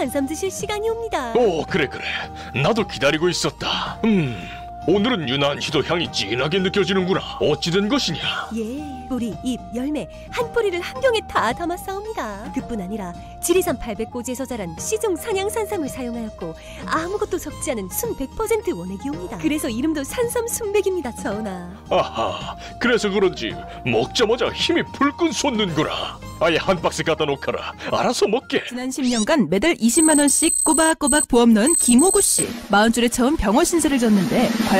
한삼 드실 시간이 옵니다. 오, 그래, 그래. 나도 기다리고 있었다. 음. 오늘은 유난히도 향이 진하게 느껴지는구나. 어찌된 것이냐? 예, 뿌리, 잎, 열매 한 뿌리를 한 병에 다 담았사옵니다. 그뿐 아니라 지리산 800고지에서 자란 시중 산양산삼을 사용하였고 아무것도 섞지 않은 순 100% 원액이옵니다. 그래서 이름도 산삼 순백입니다, 전하. 아하, 그래서 그런지 먹자마자 힘이 불끈 솟는구나. 아예 한 박스 갖다 놓거라. 알아서 먹게. 지난 10년간 매달 20만 원씩 꼬박꼬박 보험 넣은 김호구 씨. 마흔줄에 처음 병원 신세를 졌는데 과연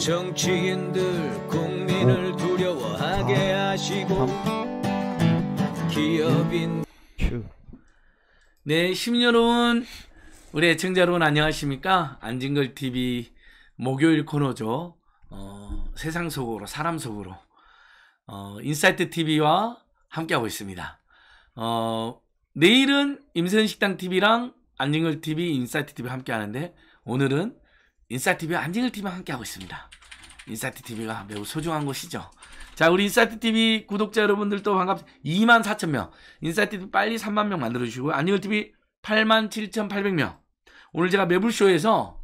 정치인들 국민을 두려워하게 하시고 기업인 네, 시민 여러분, 우리 애청자 여러분 안녕하십니까? 안진걸 TV 목요일 코너죠. 어, 세상 속으로 사람 속으로 어, 인사이트 TV와 함께하고 있습니다. 어, 내일은 임선식당 TV랑 안진걸 TV, 인사이트 TV 함께하는데 오늘은 인싸TV와 사 안징을TV와 함께하고 있습니다. 인사이트 t v 가 매우 소중한 곳이죠. 자, 우리 인사이트 t v 구독자 여러분들도 반갑습니다. 2만 4천 명. 인싸TV 사 빨리 3만 명 만들어주시고요. 안징을TV 8만 7,800명. 오늘 제가 매불쇼에서,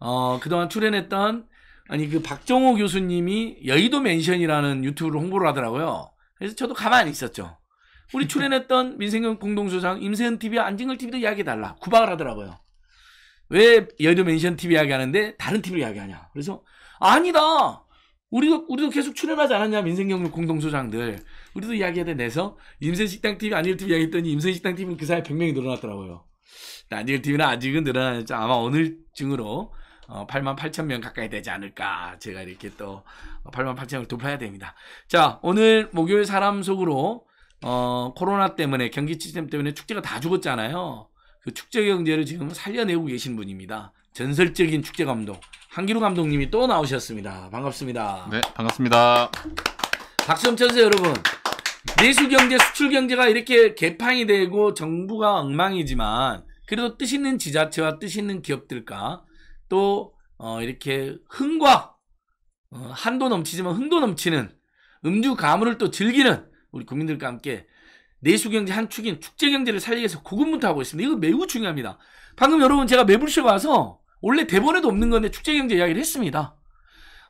어, 그동안 출연했던, 아니, 그 박정호 교수님이 여의도 맨션이라는 유튜브를 홍보를 하더라고요. 그래서 저도 가만히 있었죠. 우리 출연했던 민생경 공동수상 임세은TV와 안징을TV도 이야기해달라. 구박을 하더라고요. 왜 여의도 맨션 TV 이야기하는데 다른 t v 을 이야기하냐? 그래서 아니다. 우리도 우리도 계속 출연하지 않았냐 민생경력 공동소장들 우리도 이야기해야 돼 내서 임세식당 TV 안일 TV 이야기했더니 임세식당 TV는 그 사이에 100명이 늘어났더라고요. 안일 TV는 아직은 늘어나지 아마 오늘중으로 8만 어, 8천 명 가까이 되지 않을까. 제가 이렇게 또 8만 어, 8천 명을 돌파해야 됩니다. 자, 오늘 목요일 사람 속으로 어, 코로나 때문에 경기 시스템 때문에 축제가 다 죽었잖아요. 그 축제 경제를 지금 살려내고 계신 분입니다. 전설적인 축제 감독 한기루 감독님이 또 나오셨습니다. 반갑습니다. 네, 반갑습니다. 박수 좀 쳐주세요, 여러분. 내수 경제, 수출 경제가 이렇게 개판이 되고 정부가 엉망이지만 그래도 뜻 있는 지자체와 뜻 있는 기업들과 또 어, 이렇게 흥과 어, 한도 넘치지만 흥도 넘치는 음주 가물을 또 즐기는 우리 국민들과 함께 내수경제 한 축인 축제경제를 살리기 위해서 고군분투하고 있습니다. 이거 매우 중요합니다. 방금 여러분 제가 매불쇼 가서 원래 대본에도 없는 건데 축제경제 이야기를 했습니다.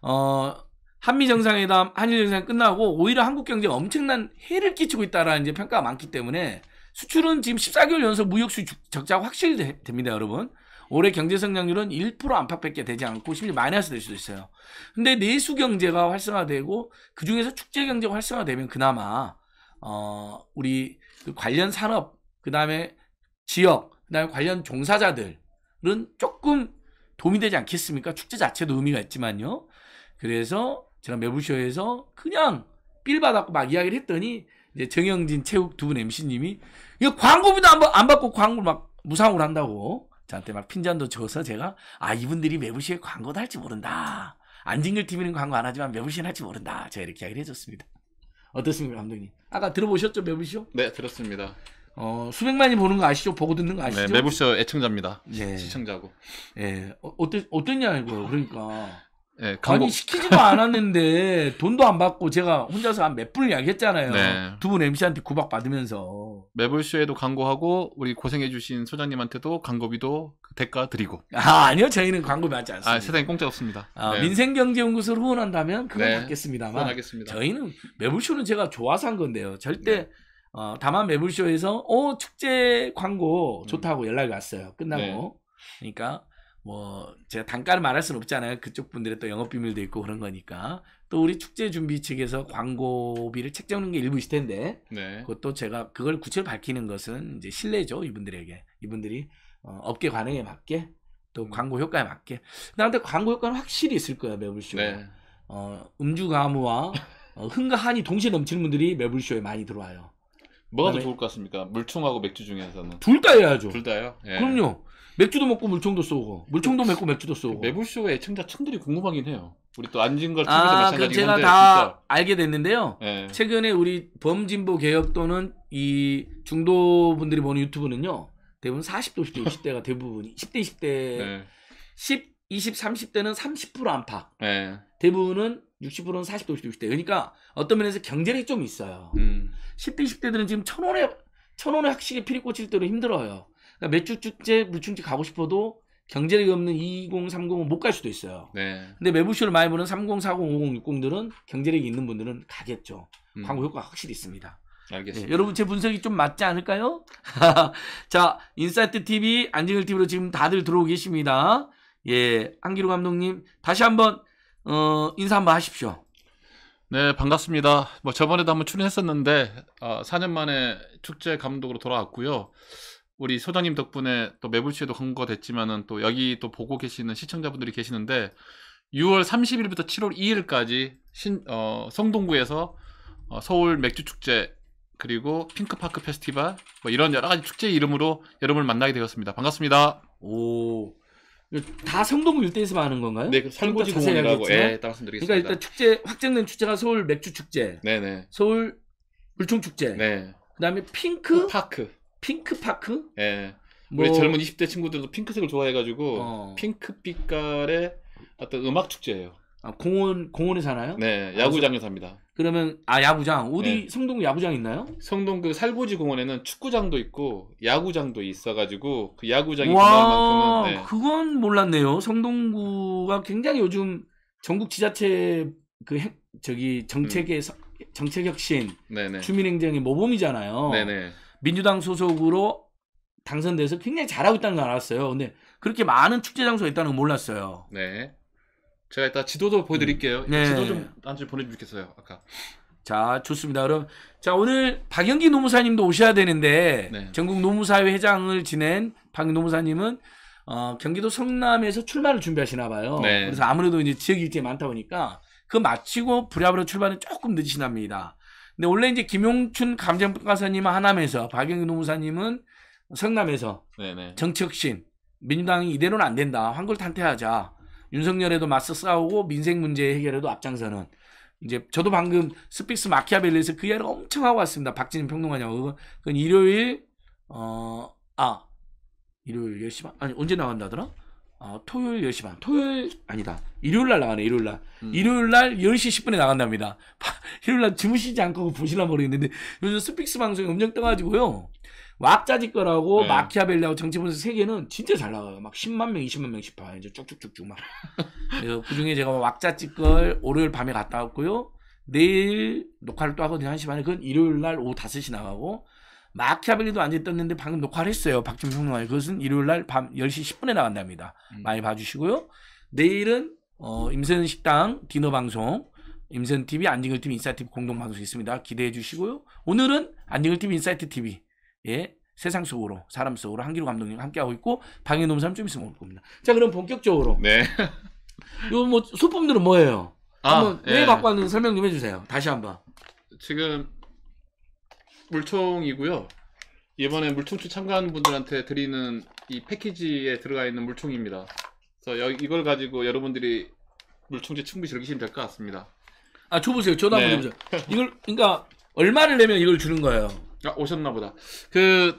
어, 한미정상회담, 한일정상회담 끝나고 오히려 한국경제가 엄청난 해를 끼치고 있다라는 이제 평가가 많기 때문에 수출은 지금 14개월 연속 무역수지 적자가 확실히 됩니다, 여러분. 올해 경제 성장률은 1% 안팎밖에 되지 않고 심지어 마이너스 될 수도 있어요. 근데 내수 경제가 활성화되고 그 중에서 축제 경제가 활성화되면 그나마 어, 우리 그 관련 산업, 그 다음에 지역, 그 다음에 관련 종사자들은 조금 도움이 되지 않겠습니까? 축제 자체도 의미가 있지만요. 그래서 제가 매부쇼에서 그냥 삘 받았고 막 이야기를 했더니 이제 정영진, 체육 두분 MC님이 이거 광고비도 안, 안 받고 광고 를막 무상으로 한다고 저한테 막 핀잔도 줘서 제가 아 이분들이 매부쇼에 광고도 할지 모른다. 안진글 TV는 광고 안 하지만 매부쇼는 할지 모른다. 제가 이렇게 이야기를 해줬습니다. 어떻습니까, 감독님? 아까 들어보셨죠, 매부쇼? 네, 들었습니다. 어, 수백만이 보는 거 아시죠? 보고 듣는 거 네, 아시죠? 네, 매부쇼 애청자입니다. 예. 시청자고. 예. 어, 어땠, 어땠냐, 이거. 그러니까. 네, 예, 광고... 아니 시키지도 않았는데 돈도 안 받고 제가 혼자서 한 몇 분을 이야기했잖아요. 네. 두분 MC한테 구박 받으면서 매불쇼에도 광고하고 우리 고생해주신 소장님한테도 광고비도 그 대가 드리고. 아 아니요 저희는 광고비 하지 않습니다. 아 세상에 공짜 없습니다. 아, 네. 민생경제연구소를 후원한다면 그건 네. 받겠습니다만. 후겠습니다 저희는 매불쇼는 제가 좋아서 한 건데요. 절대 네. 어, 다만 매불쇼에서 어 축제 광고 좋다고 음. 연락이 왔어요. 끝나고 네. 그러니까 뭐 제가 단가를 말할 수는 없잖아요. 그쪽 분들의 또 영업 비밀도 있고 그런 거니까 또 우리 축제 준비 측에서 광고비를 책정하는 게 일부 일 텐데 네. 그것도 제가 그걸 구체로 밝히는 것은 이제 실뢰죠 이분들에게 이분들이 어, 업계 관행에 맞게 또 음. 광고 효과에 맞게 나한테 광고 효과는 확실히 있을 거야 매불쇼 네. 어, 음주 가무와 어, 흥과 한이 동시에 넘치는 분들이 매불쇼에 많이 들어와요. 뭐가 더 좋을 것 같습니까? 물총하고 맥주 중에서는 둘 다 해야죠. 둘 다요? 예. 그럼요. 맥주도 먹고 물총도 쏘고 물총도 맥고 그 맥주도 쏘고 매불쇼의 애청자 층들이 궁금하긴 해요. 우리 또 안진걸 TV도 아, 그 마찬가지긴 제가 한데 다 진짜 알게 됐는데요. 예. 최근에 우리 범진보 개혁 또는 이 중도 분들이 보는 유튜브는요. 대부분 40도씩 60대가 대부분 10대 20대 예. 10, 20, 30대는 30% 안팎. 예. 대부분은 60%는 40도씩 60대. 그러니까 어떤 면에서 경제력이 좀 있어요. 음. 10대 20대들은 지금 천 원에 천 원의 학식에 피리 꽂힐 때로 힘들어요. 그러니까 매주축제 물충축 가고 싶어도 경제력이 없는 2030은 못 갈 수도 있어요. 네. 근데 매부쇼를 많이 보는 30, 40, 50, 60들은 경제력이 있는 분들은 가겠죠. 음. 광고 효과가 확실히 있습니다. 알겠습니다. 네, 여러분 제 분석이 좀 맞지 않을까요? 자, 인사이트 TV, 안진을 TV로 지금 다들 들어오고 계십니다. 예, 한기로 감독님 다시 한번 어, 인사 한번 하십시오. 네, 반갑습니다. 뭐 저번에도 한번 출연했었는데 어, 4년 만에 축제 감독으로 돌아왔고요. 우리 소장님 덕분에 또 매불쇼에도 근거됐지만은 또 여기 또 보고 계시는 시청자분들이 계시는데 6월 30일부터 7월 2일까지 신, 어, 성동구에서 어, 서울 맥주축제 그리고 핑크파크 페스티벌 뭐 이런 여러 가지 축제 이름으로 여러분을 만나게 되었습니다. 반갑습니다. 오. 다 성동구 일대에서만 하는 건가요? 네, 그설고지 공원이라고 예, 딱 말씀드리겠습니다. 그러니까 일단 축제 확정된 축제가 서울 맥주 축제, 네네, 네. 서울 물총 축제, 네, 그다음에 핑크 어, 파크, 핑크파크? 예. 뭐... 우리 젊은 20대 친구들도 핑크색을 좋아해가지고 어. 핑크 빛깔의 어떤 음악 축제예요. 아, 공원 공원에 사나요? 네, 야구장에 아, 삽니다. 그러면 아 야구장 어디 네. 성동 야구장 있나요? 성동 그 살보지 공원에는 축구장도 있고 야구장도 있어가지고 그 야구장이 와, 그만큼은 네. 그건 몰랐네요. 성동구가 굉장히 요즘 전국 지자체 그 핵, 저기 정책의 음. 정책 혁신, 네, 네. 주민행정의 모범이잖아요. 네네. 네. 민주당 소속으로 당선돼서 굉장히 잘하고 있다는 걸 알았어요. 근데 그렇게 많은 축제 장소가 있다는 걸 몰랐어요. 네. 제가 이따 지도도 보여드릴게요. 음. 네. 지도 좀 나중에 보내주겠어요. 아까. 자, 좋습니다. 그럼 자 오늘 박영기 노무사님도 오셔야 되는데 네. 전국 노무사회 회장을 지낸 박영기 노무사님은 어, 경기도 성남에서 출마를 준비하시나 봐요. 네. 그래서 아무래도 이제 지역 일정이 많다 보니까 그 마치고 부랴부랴 출발은 조금 늦으시답니다. 근데 원래 이제 김용춘 감정평가사님은 하남에서 박영희 노무사님은 성남에서 네네. 정치혁신 민주당이 이대로는 안 된다. 환골 탄태하자. 윤석열에도 맞서 싸우고 민생 문제 해결에도 앞장서는 이제 저도 방금 스피스 마키아벨리에서 그 이야기를 엄청 하고 왔습니다. 박진인 평론가냐고. 그건 일요일 어아 일요일 10시 반 아니 언제 나간다더라? 어, 토요일 10시 반. 토요일 아니다. 일요일 날 나가네. 일요일 날. 음. 일요일 날 10시 10분에 나간답니다. 파, 일요일 날 주무시지 않고 보시나 모르겠는데 요즘 스픽스 방송이 엄청 떠가지고요. 왁자지 거라고 네. 마키아벨리하고 정치분석 세계는 진짜 잘 나가요. 막 10만 명, 20만 명씩 봐. 이제 쭉쭉쭉쭉 막. 그래서 그중에 제가 왁자지 걸 월요일 밤에 갔다 왔고요. 내일 녹화를 또 하거든요. 1시 반에 그건 일요일 날 오후 5시 나가고 마키아벨리도 안 됐었는데 방금 녹화를 했어요. 박준 평론가 그것은 일요일 날 밤 10시 10분에 나간답니다. 음. 많이 봐주시고요. 내일은 어, 임세은 식당 디너 방송, 임세은 TV, 안진걸 TV, 인사이트 TV 공동 방송 있습니다. 기대해 주시고요. 오늘은 안진걸 TV, 인사이트 TV. 예. 세상 속으로, 사람 속으로 한기로 감독님 함께하고 있고 방해 사삼좀 있으면 올 겁니다. 자, 그럼 본격적으로. 네. 요뭐 소품들은 뭐예요? 아, 한번 예. 왜 바꿨는지 설명 좀 해주세요. 다시 한번. 지금 물총이고요. 이번에 물총추 참가하는 분들한테 드리는 이 패키지에 들어가 있는 물총입니다. 그래서 여, 이걸 가지고 여러분들이 물총제 충분히 즐기시면 될 것 같습니다. 아, 줘보세요. 저도 한번 줘보세요. 네. 이걸, 그러니까, 얼마를 내면 이걸 주는 거예요? 아, 오셨나 보다. 그,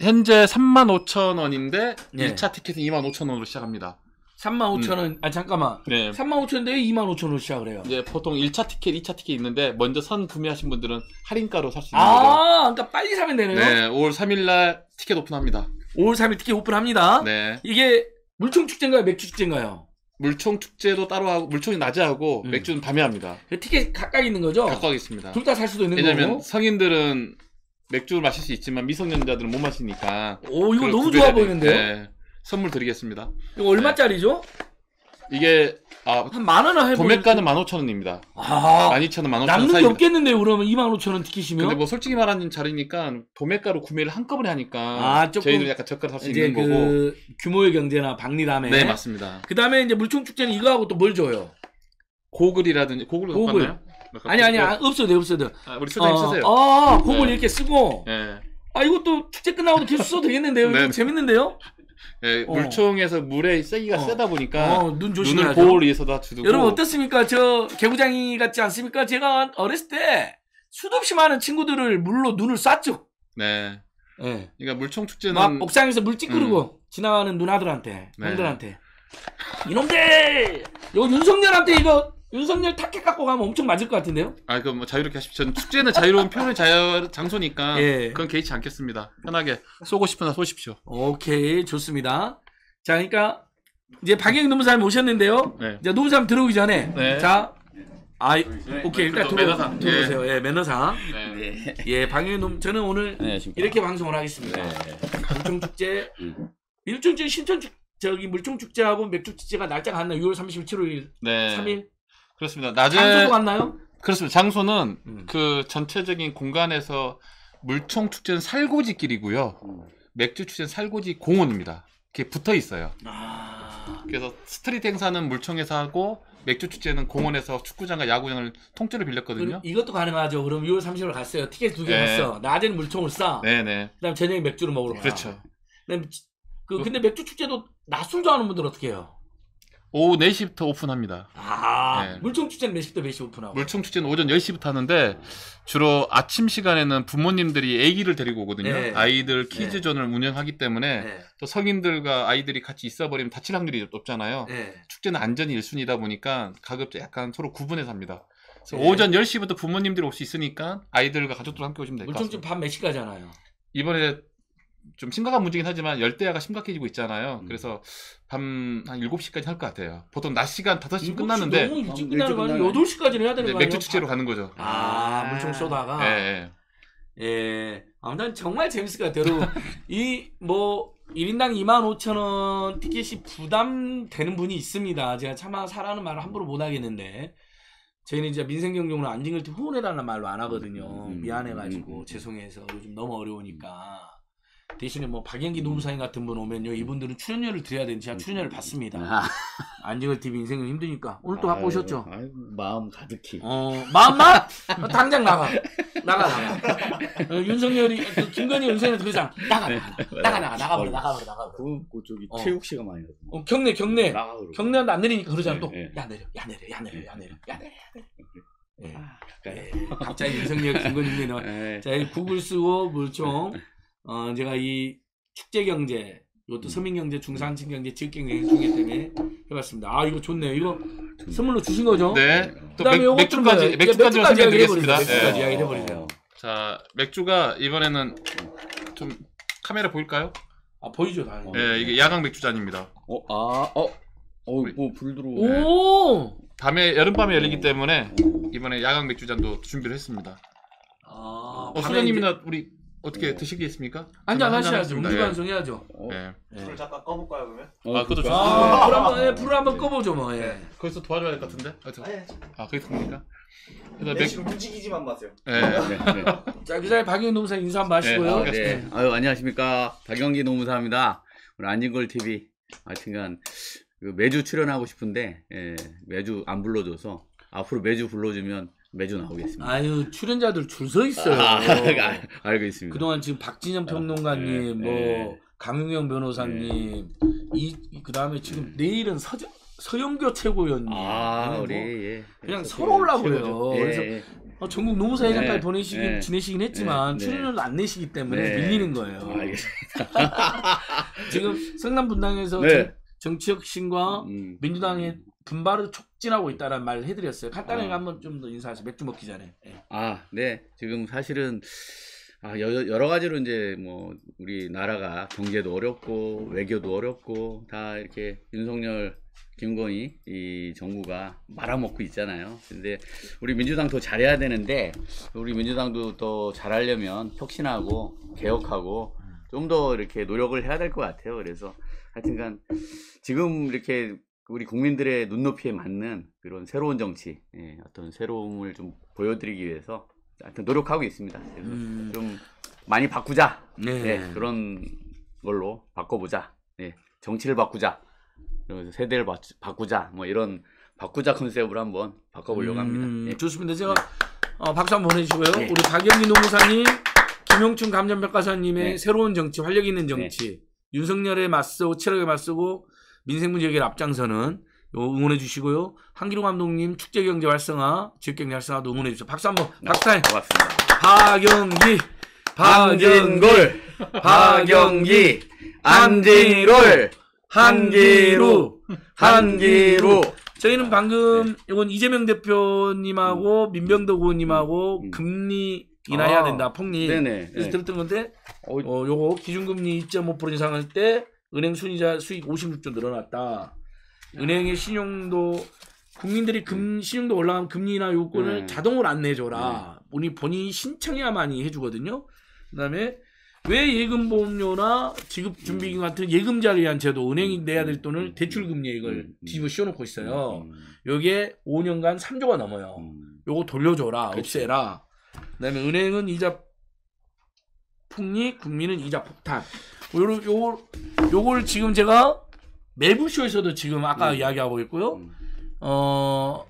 현재 35,000원인데, 네. 예. 1차 티켓은 25,000원으로 시작합니다. 35,000원. 음. 아 잠깐만. 네. 35,000원인데 25,000원으로 시작을 해요. 네, 보통 1차 티켓, 2차 티켓 있는데 먼저 선 구매하신 분들은 할인가로 살 수 있는 아, 거죠. 아, 그러니까 빨리 사면 되네요. 네, 5월 3일 날 티켓 오픈합니다. 5월 3일 티켓 오픈합니다. 네. 이게 물총 축제인가요? 맥주 축제인가요? 물총 축제도 따로 하고 물총이 낮에 하고 음. 맥주는 밤에 합니다. 그 티켓 각각 있는 거죠? 각각 있습니다. 둘 다 살 수도 있는 거고. 왜냐면 성인들은 맥주를 마실 수 있지만 미성년자들은 못 마시니까. 오, 이거 너무 좋아 보이는데요? 네. 선물 드리겠습니다. 이거 얼마짜리죠? 네. 이게 아한만 원을 해보 도가는1 5 0원입니다 아, 1 2원1 5 0원 남는 게없겠는데 그러면 2 5 0 0원 티켓이면? 근데 뭐 솔직히 말하는 자리니까 도매가로 구매를 한꺼번에 하니까 아, 저희는 약간 저가를 수 있는 그 거고. 규모의 경제나 박리담에. 네, 맞습니다. 그 다음에 이제 물총축제는 이거하고 또 뭘 줘요? 고글이라든지 고글 고글. 바나요 아니, 아니, 그 아, 없어도 없어도 아, 우리 소장님 어, 쓰세요. 어, 공을 어, 어, 네. 이렇게 쓰고. 예. 아, 이것도 축제 끝나고도 계속 써도 되겠는데요? 네. 재밌는데요? 예, 어. 물총에서 물의 세기가 어. 세다 보니까 어, 눈 눈을 보호를 위해서 다 주두고 여러분 어떻습니까? 저 개구장이 같지 않습니까? 제가 어렸을 때 수도 없이 많은 친구들을 물로 눈을 쐈죠. 네. 네. 그러니까 물총 축제는 막 옥상에서 물 찌끄르고 음. 지나가는 누나들한테 네. 형들한테 이놈들 요 윤석열한테 이거 윤석열 타켓 갖고 가면 엄청 맞을 것 같은데요? 아, 그뭐 자유롭게 하십시오. 축제는 자유로운 표현의 자유 장소니까 예. 그건 개의치 않겠습니다. 편하게 쏘고 싶으나 쏘십시오. 오케이, 좋습니다. 자, 그러니까 이제 박영 노무사님 오셨는데요. 네. 이제 노무사님 들어오기 전에 네. 자, 아, 네, 오케이 일단 들어, 매너상. 들어오세요. 예, 매너상. 네. 예, 박영 노무 저는 오늘 안 이렇게 방송을 하겠습니다. 네. 물총 축제, 음. 일종적 신천 축 저기 물총 축제하고 맥주 축제가 날짜가 하나 6월 30일, 7월 네. 3일. 그렇습니다. 낮에 장소도 갔나요? 그렇습니다. 장소는 음. 그 전체적인 공간에서 물총 축제는 살고지길이고요. 음. 맥주 축제는 살고지 공원입니다. 이렇게 붙어 있어요. 아... 그래서 스트릿 행사는 물총에서 하고 맥주 축제는 공원에서 축구장과 야구장을 통째로 빌렸거든요. 이것도 가능하죠. 그럼 6월 30일 갔어요. 티켓 두개 네. 샀어. 낮에는 물총을 싸. 네네. 네. 그다음 저녁에 맥주를 먹으러 가. 그렇죠. 그다그 그 근데 맥주 축제도 낮술 좋아하는 분들 은 어떻게 해요? 오후 4시부터 오픈합니다. 아, 네. 물총축제는 몇 네 시부터 몇시 네 오픈하고? 물총축제는 오전 10시부터 하는데, 주로 아침 시간에는 부모님들이 아기를 데리고 오거든요. 네. 아이들 키즈존을 네. 운영하기 때문에, 또 성인들과 아이들이 같이 있어버리면 다칠 확률이 높잖아요. 축제는 안전이 1순위다 보니까 가급적 약간 서로 구분해서 합니다. 오전 10시부터 부모님들이 올 수 있으니까 아이들과 가족들 함께 오시면 될 것 같습니다. 물총축 밤몇 시까지 하나요? 이번에 좀 심각한 문제긴 하지만 열대야가 심각해지고 있잖아요. 음. 그래서 밤 한 7시까지 할 것 같아요. 보통 낮 시간 5시 끝났는데 너무 일찍 끝나는 거 아니에요? 8시까지는 해야 되는 거예요? 맥주 축제로 가는 거죠. 아, 아 물총 아. 쏘다가 예. 예. 예. 아무튼 정말 재밌을 것 같아요. 이뭐 1인당 25,000원 티켓이 부담되는 분이 있습니다. 제가 차마 사라는 말을 함부로 못 하겠는데 저희는 이제 민생경종으로 안징을 후원해달라는 말로 안 하거든요. 음, 음, 음, 미안해가지고 죄송해서 요즘 너무 어려우니까 대신에 뭐 박연기 음. 노무사님 같은 분 오면요 이분들은 출연료를 드려야 되는 제가 음. 출연료를 받습니다. 아. 안지걸 TV 인생은 힘드니까 오늘 또 갖고 오셨죠? 아이 마음 가득히. 어 마음만 어, 당장 나가 나가 나가. 어, 윤석열이 그 김건희 윤석열 더이 네, 나가 나가 나가 나가 나가 버려 나가 버려 나가 버그 저기 어. 최욱 씨가 많이 하죠. 어, 경례 경례 경례한테 안 내리니까 그러잖아 네, 또. 네. 야 내려 야 내려 야 내려 야 내려 야 내려. 아, 예. 갑자기 윤석열 김건희입니다. 자, 구글 쓰고 물총 어, 제가 이 축제 경제, 이것도 음. 서민 경제, 중산층 경제, 지역 경제 중에 때문에 해봤습니다. 아 이거 좋네요. 이거 선물로 주신 거죠? 네. 그다음에 맥, 주까지 맥주까지 소개해드리겠습니다. 네. 맥주까지 이야기 해버리세요. 어. 자 맥주가 이번에는 좀 카메라 보일까요? 아 보이죠 당연히. 네 이게 야광 맥주잔입니다. 어, 아, 어, 어, 뭐불 들어오. 네. 오. 밤에 여름밤에 열리기 때문에 이번에 야광 맥주잔도 준비를 했습니다. 아, 어, 소장님이나 우리 어떻게 예. 드시겠습니까? 한잔 하셔야죠. 니다 음주 예. 방송해야죠. 어? 예. 예. 불을 잠깐 꺼볼까요 그러면? 어, 아, 그것도 그렇죠. 좋습니다. 그렇죠. 아, 불 한번 예, 불을 한번 꺼보죠 뭐. 예. 예. 거기서 도와줘야 될것 같은데? 그렇아 아, 거기서니까 아, 그래서 맥, 지금 움직이지만 마세요. 예. 네, 네. 자, 그 전에 박영 노무사 인사 한번 하시고요. 아, 네. 아유, 안녕하십니까. 박영기 노무사입니다. 오늘 안진걸 TV. 하여튼간, 그 매주 출연하고 싶은데, 예, 매주 안 불러줘서, 앞으로 매주 불러주면 매주 나오겠습니다. 아유 출연자들 줄 서 있어요. 아, 알, 알고 있습니다. 그동안 지금 박진영 아, 평론가님, 아, 예, 뭐 예. 강용영 변호사님, 예. 이 그다음에 지금 내일은 서정 서영교 최고위원님, 아, 예, 뭐 우리 예. 그냥 서로 올라고요. 그래서 예. 어, 전국 노무사회장까지 네, 예. 보내시긴 네, 지내시긴 했지만 네, 출연을 안 내시기 때문에 네. 밀리는 거예요. 알겠습니다. 지금 성남 분당에서 네. 정, 정치혁 신과 음, 민주당의 분발을 촉진하고 있다는 말을 해드렸어요. 간단하게 아. 한번 좀 더 인사하세요. 맥주 먹기 전에. 예. 아, 네. 지금 사실은 아, 여, 여러 가지로 이제 뭐 우리 나라가 경제도 어렵고 외교도 어렵고 다 이렇게 윤석열 김건희 이 정부가 말아먹고 있잖아요. 근데 우리 민주당 더 잘해야 되는데 우리 민주당도 더 잘하려면 혁신하고 개혁하고 좀 더 이렇게 노력을 해야 될 것 같아요. 그래서 하여튼간 지금 이렇게 그 우리 국민들의 눈높이에 맞는 그런 새로운 정치, 예, 어떤 새로움을 좀 보여드리기 위해서 하여튼 노력하고 있습니다. 음. 좀 많이 바꾸자. 네. 예, 그런 걸로 바꿔보자. 예, 정치를 바꾸자. 그래서 세대를 바꾸자. 뭐 이런 바꾸자 컨셉으로 한번 바꿔보려고 음, 합니다. 음, 예. 좋습니다. 제가 네. 어, 박수 한번 보내주시고요. 네. 우리 박영기 노무사님, 김용춘 감정백과사님의 네. 새로운 정치, 활력 있는 정치, 네. 윤석열에 맞서고 체력에 맞서고 민생 문제 해결 앞장서는 응원해 주시고요. 한기로 감독님 축제 경제 활성화, 지역 경제 활성화도 응원해 주세요. 박수 한번 네, 박사님. 고맙습니다. 박영기, 박영골, 박영기, 안진롤, 한기루, 한기루. 저희는 네. 방금 네. 이건 이재명 대표님하고 음. 민병덕 의원님하고 음. 음. 금리 인하해야 아. 된다, 폭리. 네 그래서 들었던 건데, 어, 어 요거 기준금리 2.5% 이상 할때 은행 순이자 수익 56조 늘어났다. 은행의 신용도 국민들이 금 음. 신용도 올라가면 금리나 요건을 음. 자동으로 안 내줘라. 네. 우리 본인이 신청해야만이 해주거든요. 그다음에 왜 예금 보험료나 지급 준비금 음. 같은 예금자를 위한 제도 은행이 음. 내야 될 돈을 대출 금리에 이걸 뒤집어 씌워놓고 있어요. 요게 5년간 3조가 넘어요. 요거 돌려줘라, 그치. 없애라. 그다음에 은행은 이자 폭리, 국민은 이자 폭탄. 뭐 요 요걸 요걸 지금 제가 매부쇼에서도 지금 아까 음. 이야기하고 있고요. 음. 어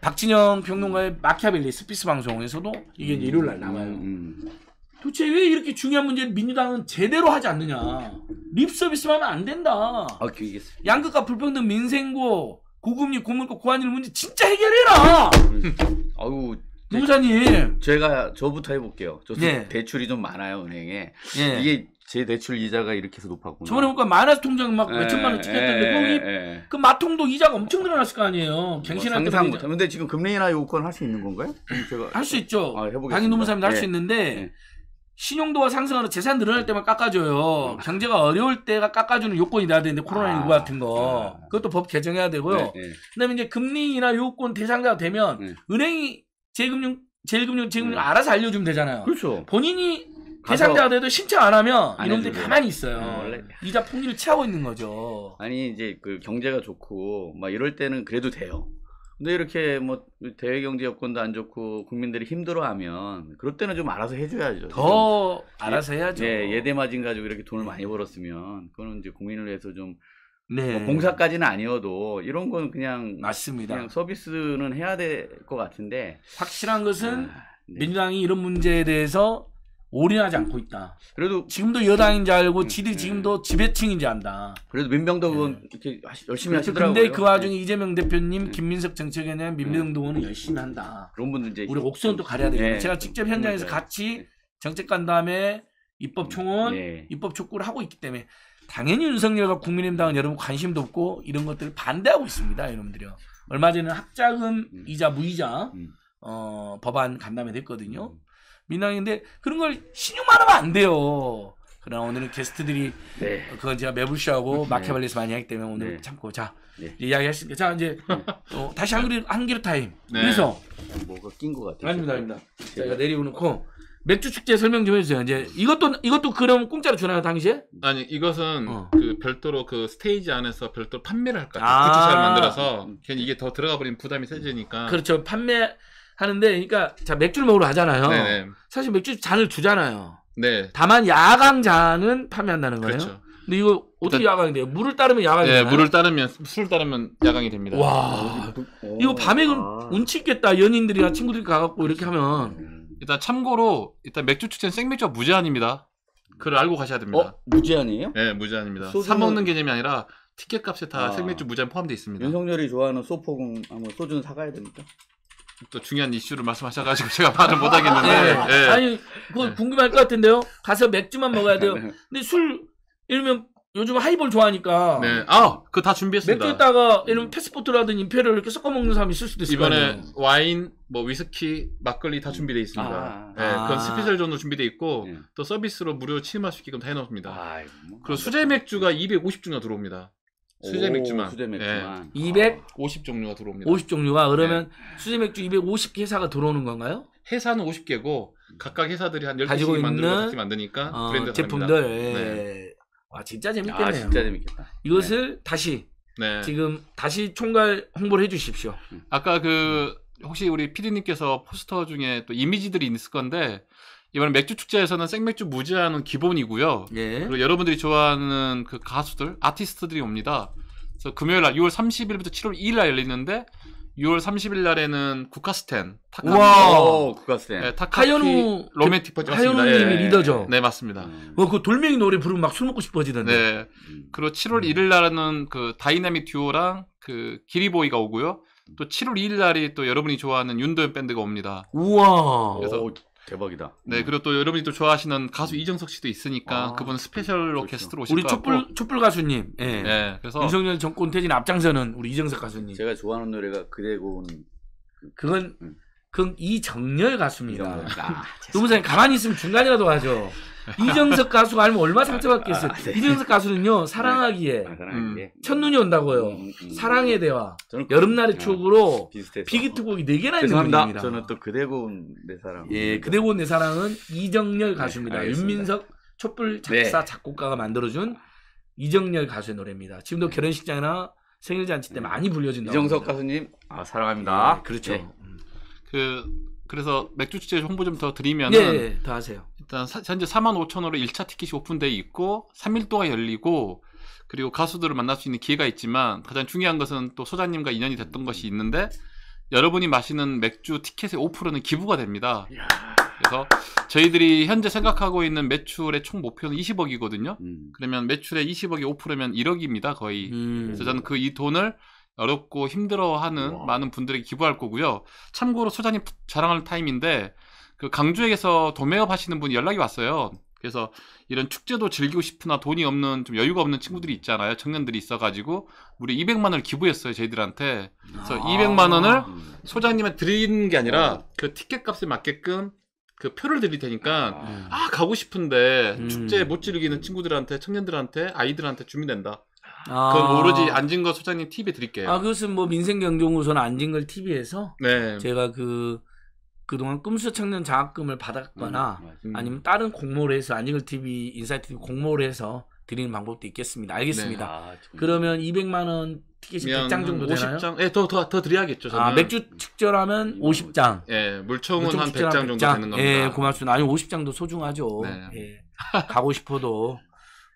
박진영 평론가의 마키아벨리 스피스 방송에서도 이게 음. 일요일 날 나와요. 음, 음. 도대체 왜 이렇게 중요한 문제를 민주당은 제대로 하지 않느냐? 립서비스만 하면 안 된다. 아, 알겠습 양극화 불평등 민생고 고금리 고물가 고환율 문제 진짜 해결해라. 아유 노무사님 제가 저부터 해볼게요. 저 네. 대출이 좀 많아요 은행에. 네. 이게 제 대출 이자가 이렇게 해서 높았구나. 저번에 보니까 마이너스 통장 막 예, 몇천만 원 찍혔던데 예, 거기 예, 그 마통도 이자가 엄청 늘어났을 거 아니에요. 갱신할 때. 상상 못하 근데 지금 금리나 요건 할 수 있는 건가요? 제가 할수 있죠. 아, 해보겠습니다. 당인 노무 사님도할 수 있는데 신용도가 상승하는 재산 늘어날 때만 깎아줘요. 아. 경제가 어려울 때가 깎아주는 요건이 나야 되는데 코로나19 아, 같은 거 아. 그것도 법 개정해야 되고요. 네, 네. 그다음에 이제 금리나 요건 대상자가 되면 네. 은행이 재금융 제일금융 재금융 네. 알아서 알려주면 되잖아요. 그렇죠. 본인이 대상자가 돼도 신청 안 하면 안 이놈들이 해주고. 가만히 있어요. 어, 이자 풍리를 취하고 있는 거죠. 아니 이제 그 경제가 좋고 막 이럴 때는 그래도 돼요. 근데 이렇게 뭐 대외 경제 여건도 안 좋고 국민들이 힘들어하면 그럴 때는 좀 알아서 해줘야죠. 더 알아서 예, 해야죠. 예, 예대 마진 가지고 이렇게 돈을 많이 벌었으면 그거는 이제 국민을 위해서 좀 네. 뭐 봉사까지는 아니어도 이런 건 그냥 맞습니다. 그냥 서비스는 해야 될 것 같은데 확실한 것은 아, 네. 민주당이 이런 문제에 대해서 올인하지 않고 있다. 그래도 지금도 여당인 줄 알고 음, 지들이 음. 지금도 지배층인 지 안다. 그래도 민병덕 은 네. 예. 이렇게 열심히 그렇죠. 하시더라고요. 근데 그 와중에 네. 이재명 대표님, 예. 김민석 정책위원장, 민병덕 의원은 음. 열심히 한다. 그런 분들 이제 우리 옥선도 가려야 되겠네. 제가 직접 현장에서 같이 정책 간 다음에 입법 총원, 입법 촉구를 하고 있기 때문에 당연히 윤석열과 국민의당은 여러분 관심도 없고 이런 것들을 반대하고 있습니다, 여러분들이요. 얼마 전에 학자금 음. 이자 무이자 음. 어, 법안 간담회 됐거든요. 민항인데 그런 걸 신용만하면 안 돼요. 그러나 오늘은 게스트들이 네. 그건 제가 매불쇼하고 네. 마켓발리에서 많이 하기 때문에 오늘 네. 참고 자 네. 이야기하시니까 자 이제 네. 또 다시 한그한그 타임. 네. 그래서 뭐가 낀 것 같아요. 아닙니다, 아닙니다. 제가 내리고놓고 맥주 축제 설명 좀 해주세요. 이제 이것도 이것도 그럼 공짜로 주나요 당시에? 아니 이것은 어. 그 별도로 그 스테이지 안에서 별도로 판매를 할 거예요. 아~ 굿즈 잘 만들어서 괜히 이게 더 들어가 버리면 부담이 세지니까. 그렇죠. 판매 하는데 그러니까 자 맥주를 먹으러 가잖아요. 네네. 네. 사실 맥주 잔을 주잖아요. 네. 다만 야광 잔은 판매한다는 거예요. 그렇죠. 근데 이거 어떻게 야광이 돼요? 물을 따르면 야광이 돼요? 네, 물을 따르면 술 따르면 야광이 됩니다. 와, 이거 밤에 그럼 아. 운치 있겠다. 연인들이나 친구들이 가갖고 이렇게 하면 일단 참고로 일단 맥주 추천 생맥주가 무제한입니다. 그걸 알고 가셔야 됩니다. 어? 무제한이에요? 네, 무제한입니다. 소주는... 사 먹는 개념이 아니라 티켓 값에 다 아. 생맥주 무제한 포함되어 있습니다. 윤석열이 좋아하는 소포공 아마 뭐 소주는 사가야 됩니까? 또 중요한 이슈를 말씀하셔가지고 제가 말을 못하겠는데. 네. 네. 아니, 그거 네. 예. 궁금할 것 같은데요? 가서 맥주만 먹어야 돼요. 네. 근데 술, 이러면 요즘 하이볼 좋아하니까. 네. 아, 그거 다 준비했습니다. 맥주에다가 이런 패스포트라든 지임페를 이렇게 섞어 먹는 사람이 있을 수도 있어요. 이번에 네. 와인, 뭐 위스키, 막걸리 다준비되어 있습니다. 아, 네, 그건 아. 스페셜 존으로 준비되어 있고 네. 또 서비스로 무료 치임할수 있게끔 다 해놓습니다. 아, 뭐, 그리고 수제 맥주가 250종류가 들어옵니다. 수제 맥주만. 수제 네. 맥주만. 예. 아, 250 종류가 들어옵니다. 50 종류가 그러면 네. 수제 맥주 250개 회사가 들어오는 건가요? 회사는 50개고 각각 회사들이 한 10개씩 만들고 같이 만드니까 어, 브랜드 제품들. 예. 네. 와 진짜 재밌겠네 아, 진짜 재밌겠다. 이것을 네. 다시 네. 지금 다시 총괄 홍보를 해주십시오. 아까 그 혹시 우리 피디님께서 포스터 중에 또 이미지들이 있을 건데 이번 맥주 축제에서는 생맥주 무제한은 기본이고요. 예. 그리고 여러분들이 좋아하는 그 가수들, 아티스트들이 옵니다. 그래서 금요일 날 6월 30일부터 7월 2일 날 열리는데 6월 30일 날에는 국카스텐 타카키 와 국카스텐 네, 타카 하연우 로맨틱 퍼즐 하연우님이 예, 예, 예. 리더죠. 네 맞습니다. 음. 와그 어, 돌멩이 노래 부르면 막 술 먹고 싶어지던데. 네. 그리고 7월 1일 음. 날에는 그 다이나믹 듀오랑 그 기리보이가 오고요. 또 7월 2일 날이 또 여러분이 좋아하는 윤도현 밴드가 옵니다. 우와. 그래서 오. 대박이다. 네, 음. 그리고 또 여러분이 또 좋아하시는 가수 음. 이정석 씨도 있으니까 아, 그분 스페셜 로게스트로 그렇죠. 오실 우리 것 촛불 같고. 촛불 가수님. 예. 네. 네, 그래서 윤석열 정권 퇴진 앞장서는 우리 이정석 가수님. 제가 좋아하는 노래가 그대고 그건 음. 그건 이정열 가수입니다. 아, 노무사님 가만히 있으면 중간이라도 가죠. 이정석 가수가 알면 얼마 상처받겠어요. 아, 네. 이정석 가수는요, 네. 사랑하기에. 아, 사랑하기에. 음. 첫눈이 온다고요. 음, 음, 음. 사랑의 대화. 여름날의 그, 추억으로 아, 비기트곡이 4개나 있는 노입니다 저는 또 그대고 온내 사랑. 예, 그대고 온내 사랑은 이정열 네, 가수입니다. 네, 윤민석 촛불 작사 네. 작곡가가 만들어준 이정열 가수의 노래입니다. 지금도 결혼식장이나 생일잔치 때 많이 불려진다. 이정석 가수님, 아, 사랑합니다. 그렇죠. 음. 그 그래서 맥주 축제 홍보 좀 더 드리면은 예, 예, 더 하세요. 일단 사, 현재 4만 5천 원으로 1차 티켓이 오픈되어 있고 3일 동안 열리고 그리고 가수들을 만날 수 있는 기회가 있지만 가장 중요한 것은 또 소장님과 인연이 됐던 것이 있는데 여러분이 마시는 맥주 티켓의 5%는 기부가 됩니다. 그래서 저희들이 현재 생각하고 있는 매출의 총 목표는 20억이거든요. 음. 그러면 매출의 20억이 5%면 1억입니다, 거의. 음. 그래서 저는 그 이 돈을 어렵고 힘들어하는 와. 많은 분들에게 기부할 거고요. 참고로 소장님 자랑할 타임인데 그 강주에서 도매업 하시는 분이 연락이 왔어요. 그래서 이런 축제도 즐기고 싶으나 돈이 없는 좀 여유가 없는 친구들이 있잖아요. 청년들이 있어가지고 우리 200만 원을 기부했어요. 저희들한테. 그래서 아~ 200만 원을 소장님한테 드리는 게 아니라 그 티켓 값에 맞게끔 그 표를 드릴 테니까 아, 아 가고 싶은데 음. 축제 못 즐기는 친구들한테 청년들한테 아이들한테 주면 된다. 그건 아. 오로지 안진걸 소장님 팁에 드릴게요. 아, 그것은 뭐 민생경제연구소는 걸 TV에서 네. 제가 그 그동안 꿈수 청년 장학금을 받았거나 음, 음, 아니면 다른 공모를 해서 안진걸 TV 인사이트 TV 공모를 해서 드리는 방법도 있겠습니다. 알겠습니다. 네. 아, 그러면 200만 원 티켓이 100장 정도 50장? 예, 네, 더더 더 드려야겠죠. 아, 저는. 아, 맥주 축절하면 50장. 음, 예, 물총은 물총 한 100장 100장. 되는 겁니다. 예, 고맙습니다. 아니 50장도 소중하죠. 네. 예. 가고 싶어도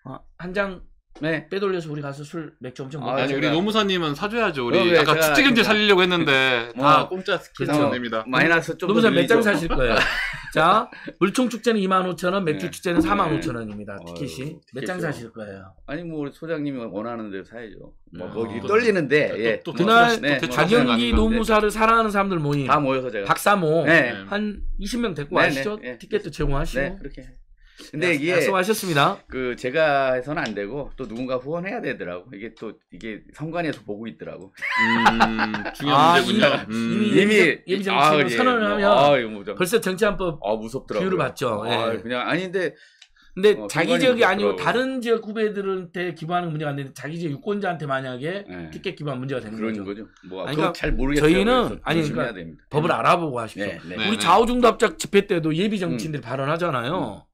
어, 한장 네, 빼돌려서 우리 가서 술 맥주 엄청 먹어. 아, 아니 우리 노무사님은 사줘야죠. 우리 어, 왜 네, 아까 축제금지 살리려고 했는데 뭐, 다 공짜 스키장 그렇죠. 니다 마이너스 좀 노무사 몇 장 사실 거예요? 자, 물총 축제는 2 5 0원 맥주 네. 축제는 4 5 0원입니다어 티켓이. 몇 장 사실 거예요? 아니 뭐 우리 소장님이 원하는 대로 사야죠. 뭐 음. 거기 또- 떨리는데 예. 또, 또, 뭐 그날 또 네, 뭐 기아 노무사를 사랑하는 사람들 모임. 다 모여서 제가 박사모 네. 한 20명 데리고 네, 와시죠. 네, 네. 티켓도 제공하시고. 네, 그렇게 근데 이게 약속하셨습니다. 그 제가 해서는 안 되고 또 누군가 후원해야 되더라고. 이게 또 이게 선관위에서 보고 있더라고. 음, 중요한 아, 문제군요. 음. 이미 이미 예비 정치를 아, 예. 선언을 예. 하면 아, 뭐 벌써 정치안법 아, 무섭더라고. 비유를 받죠. 아, 예. 그냥 아닌데 근데 어, 자기 지역이 아니고 다른 지역 후배들한테 기부하는 문제가 안 되는데 자기 지역 유권자한테 만약에 네. 티켓 기부한 문제가 되는 그런 거죠. 거죠. 뭐 아니, 그러니까 잘 모르겠어요. 저희는 아니 그러니까 됩니다. 법을 예. 알아보고 하십시오. 네, 네. 우리 네, 네. 좌우중도 합작 집회 때도 예비 정치인들 음. 발언하잖아요. 음.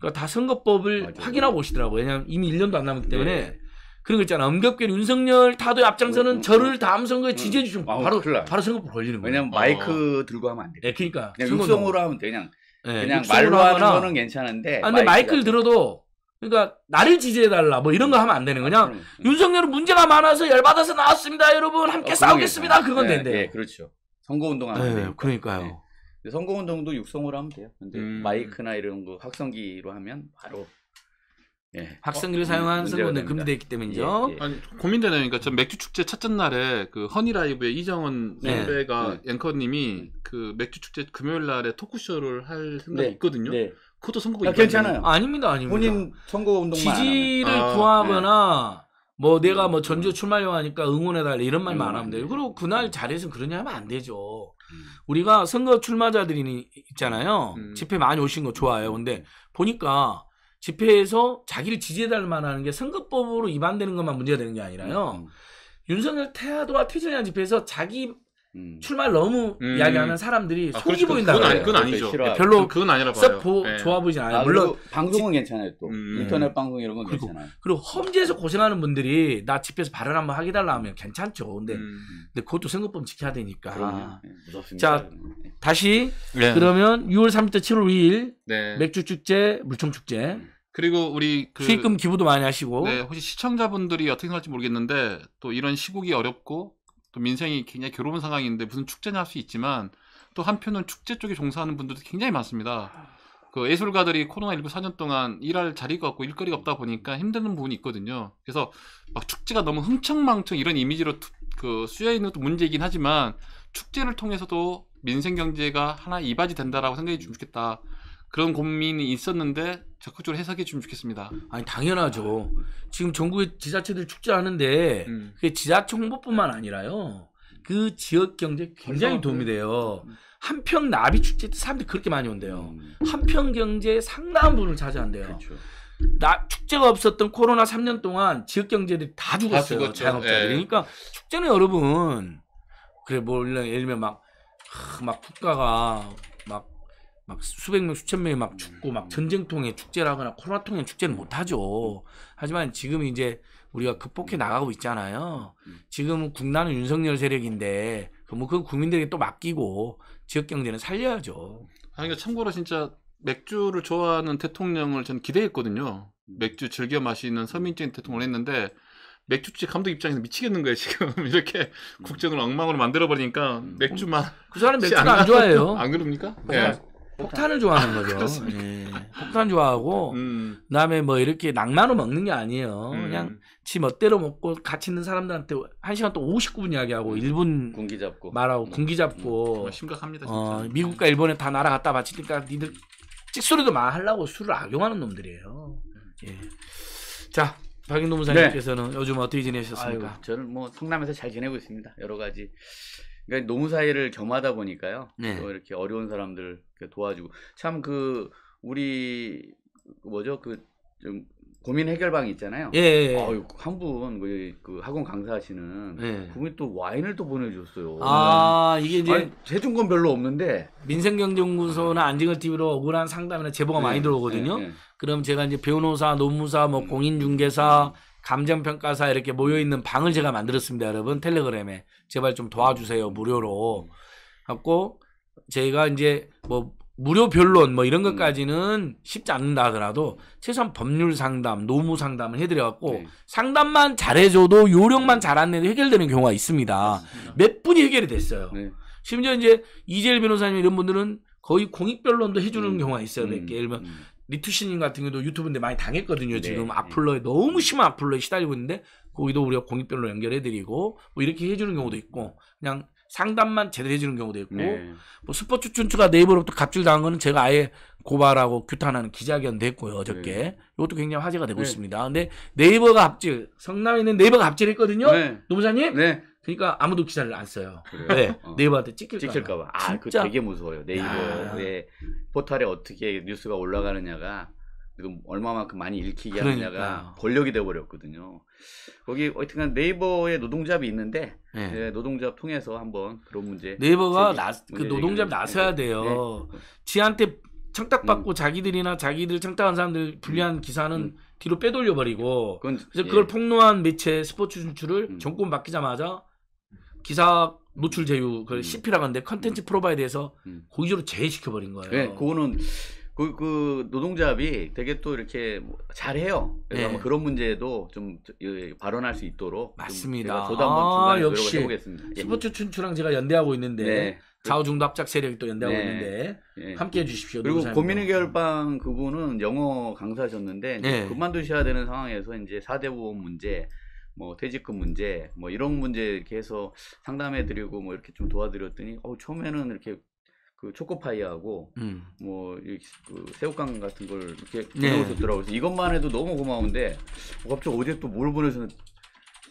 그러니까 다 선거법을 맞아요. 확인하고 오시더라고요. 왜냐하면 이미 1년도 안 남았기 네. 때문에 네. 그런 거 있잖아. 엄격결 윤석열 타도에 앞장서는 음, 저를 다음 선거에 음. 지지해 주시면 어, 바로 바로 선거법 걸리는 거예요. 왜냐면 하 마이크 어. 들고 하면 안 돼. 네, 예, 그러니까 그냥 육성으로 하면 돼. 그냥 예, 그냥 말로 하거나, 거는 괜찮은데. 아, 근데 마이크를 들어도 그러니까 나를 지지해달라 뭐 이런 거 하면 안 되는 거냐? 음, 윤석열은 문제가 많아서 열받아서 나왔습니다, 여러분 함께 어, 싸우겠습니다. 그건 예, 된대. 네, 그렇죠. 선거 운동하는데. 네, 그러니까요. 네. 성공 운동도 육성으로 하면 돼요. 근데 음. 마이크나 이런 거 확성기로 하면 바로 예. 확성기를 어, 사용한 선거는 금지되어 있기 때문이죠. 예, 예. 아니 고민되네요. 그러니까 전 맥주 축제 첫째 날에 그 허니 라이브의 이정원 네. 선배가 네. 앵커님이 그 맥주 축제 금요일 날에 토크쇼를 할 생각이 네. 있거든요. 네. 그것도 성공 가 아, 괜찮아요. 아닙니다, 아닙니다. 본인 선거 운동 지지를 아, 구하거나 뭐 네. 내가 뭐 전주 음. 출마령 하니까 응원해달라 이런 말만 안 음. 하면 돼요. 그리고 그날 음. 자리에서 그러냐 하면 안 되죠. 음. 우리가 선거 출마자들이 있잖아요. 음. 집회 많이 오신 거 좋아요. 근데 음. 보니까 집회에서 자기를 지지해달 만한 게 선거법으로 위반되는 것만 문제가 되는 게 아니라요. 음. 음. 윤석열 태아도와 퇴진한 집회에서 자기 음. 출마를 너무 음. 이야기하면 사람들이 아, 속이 보인다 그렇죠. 그건, 아니, 그건 아니죠 네, 별로 그건 아니라 봐요 보, 네. 좋아 보이진 않아요 아, 물론 방송은 지, 괜찮아요 또 음. 인터넷 방송 이런 건 그리고, 괜찮아요 그리고 험지에서 고생하는 분들이 나 집에서 발언 한번 하게 달라 하면 괜찮죠 근데, 음. 근데 그것도 생각보면 지켜야 되니까 예, 네, 무다자 네. 다시 그러면 6월 30일 7월 2일 맥주축제 물총축제 그리고 우리 그 수익금 기부도 많이 하시고 네, 혹시 시청자분들이 어떻게 생각할지 모르겠는데 또 이런 시국이 어렵고 또 민생이 굉장히 괴로운 상황인데 무슨 축제냐 할 수 있지만 또 한편은 축제 쪽에 종사하는 분들도 굉장히 많습니다. 그 예술가들이 코로나19 4년 동안 일할 자리가 없고 일거리가 없다 보니까 힘드는 부분이 있거든요. 그래서 막 축제가 너무 흥청망청 이런 이미지로 그쓰여 있는 또 문제이긴 하지만 축제를 통해서도 민생 경제가 하나 이바지 된다라고 생각해 주면 좋겠다. 그런 고민이 있었는데 적극적으로 해석해 주면 좋겠습니다. 아니 당연하죠. 지금 전국의 지자체들 축제하는데 음. 그게 지자체 홍뿐만 아니라요. 그 지역 경제 굉장히 도움이 그 돼요. 음. 한평 나비 축제 때 사람들이 그렇게 많이 온대요. 음. 한평 경제의 상당한 부분을 차지한대요. 그렇죠. 나 축제가 없었던 코로나 3년 동안 지역 경제들이 다 죽었어요. 다자영업 예. 그러니까 축제는 여러분 그래 뭐 예를 들면 막 하, 막 국가가 막 수백 명, 수천 명이 막 죽고 막 음. 전쟁통에 축제라거나 코로나통에 축제는 못 하죠. 하지만 지금 이제 우리가 극복해 음. 나가고 있잖아요. 음. 지금 국난은 윤석열 세력인데 그뭐 그건 국민들에게 또 맡기고 지역 경제는 살려야죠. 아 그러니까 참고로 진짜 맥주를 좋아하는 대통령을 저는 기대했거든요. 맥주 즐겨 마시는 서민적인 대통령을 했는데 맥주집 감독 입장에서 미치겠는 거예요 지금 이렇게 국정을 엉망으로 만들어버리니까 맥주만 그 사람 맥주 안, 안 좋아해요 안 그럽니까? 네. 폭탄을 좋아하는 아, 거죠. 예. 폭탄 좋아하고 음. 그다음에 뭐 이렇게 낭만으로 먹는 게 아니에요. 음. 그냥 지 멋대로 먹고 같이 있는 사람들한테 1 시간 또 59분 이야기하고 음. 일본 군기 잡고 말하고 음. 군기 잡고 음. 심각합니다. 진짜. 어, 미국과 일본에 다 날아갔다 바치니까 니들 찍소리도 막 하려고 술을 악용하는 놈들이에요. 음. 예. 자. 박인도 무사님께서는 네. 요즘 어떻게 지내셨습니까? 아유, 저는 뭐 성남에서 잘 지내고 있습니다. 여러 가지 그러니까 노무 사이를 겸하다 보니까요. 네. 또 이렇게 어려운 사람들 도와주고 참 그 우리 그 뭐죠 그 좀 고민 해결방 있잖아요. 예. 예, 예. 아 한분 그, 그 학원 강사하시는 예. 그분이 또 와인을 또보내주셨어요아 이게 이제 세니 해준 건 별로 없는데 민생경제연구소나 안징을 TV로 억울한 상담이나 제보가 예, 많이 들어오거든요. 네, 네. 그럼 제가 이제 변호사, 노무사, 뭐 음. 공인중개사 음. 감정평가사 이렇게 모여있는 방을 제가 만들었습니다. 여러분 텔레그램에 제발 좀 도와주세요. 무료로. 갖고 제가 이제 뭐 무료 변론 뭐 이런 음. 것까지는 쉽지 않는다 하더라도 최소한 법률 상담, 노무 상담을 해드려갖고 네. 상담만 잘해줘도 요령만 음. 잘안 내도 해결되는 경우가 있습니다. 맞습니다. 몇 분이 해결이 됐어요. 네. 심지어 이제 이재일 변호사님 이런 분들은 거의 공익 변론도 해주는 음, 경우가 있어요. 몇 음. 개. 예를 들면 음. 리투신님 같은 경우도 유튜브인데 많이 당했거든요. 네. 지금 네. 악플러에 너무 심한 악플러에 시달리고 있는데 거기도 우리가 공익별로 연결해드리고 뭐 이렇게 해주는 경우도 있고 그냥 상담만 제대로 해주는 경우도 있고 네. 뭐 스포츠 춘추가 네이버로부터 갑질당한 거는 제가 아예 고발하고 규탄하는 기자견됐고요 어저께 네. 이것도 굉장히 화제가 되고 네. 있습니다. 근데 네이버가 갑질 성남에 있는 네이버가 갑질했거든요. 네. 노부사님 네. 그러니까 아무도 기사를 안 써요. 그래요? 네. 어. 네이버한테 찍힐까봐. 찍힐까봐. 아, 그진 되게 무서워요. 네이버의 포털에 어떻게 뉴스가 올라가느냐가 지금 얼마만큼 많이 읽히게 하느냐가 권력이 돼버렸거든요 거기 어쨌든 네이버에 노동잡이 있는데 네. 그 노동잡 통해서 한번 그런 문제 네이버가 나, 그 노동잡 나서야 돼요. 네. 지한테 청탁받고 음. 자기들이나 자기들 청탁한 사람들 불리한 음. 기사는 음. 뒤로 빼돌려 버리고 그래 예. 걸 폭로한 매체 스포츠 진출을 음. 정권 바뀌자마자 기사 노출 제휴 그 CP라고 음. 하는데 컨텐츠 음. 프로바이더에서 음. 고의적으로 제외시켜버린 거예요. 네, 그거는 그, 그노동자합이 되게 또 이렇게 뭐 잘해요. 그래서 네. 그런 문제도 좀 예, 발언할 수 있도록 맞습니다. 저도 한번 아, 역시 해보겠습니다. 예. 스포츠 춘추랑 제가 연대하고 있는데 네. 좌우중도 합작 세력이 또 연대하고 네. 있는데 네. 예. 함께해 주십시오. 그리고 고민의 결방 그분은 영어 강사셨는데 네. 그만두셔야 되는 상황에서 이제 사대 보험 문제 뭐 퇴직금 문제 뭐 이런 문제 이렇게 해서 상담해 드리고 뭐 이렇게 좀 도와드렸더니 어 처음에는 이렇게 그 초코파이하고 음. 뭐이 그 새우깡 같은 걸 이렇게 보내오셨더라고요. 네. 이것만 해도 너무 고마운데 뭐 갑자기 어제 또 뭘 보내서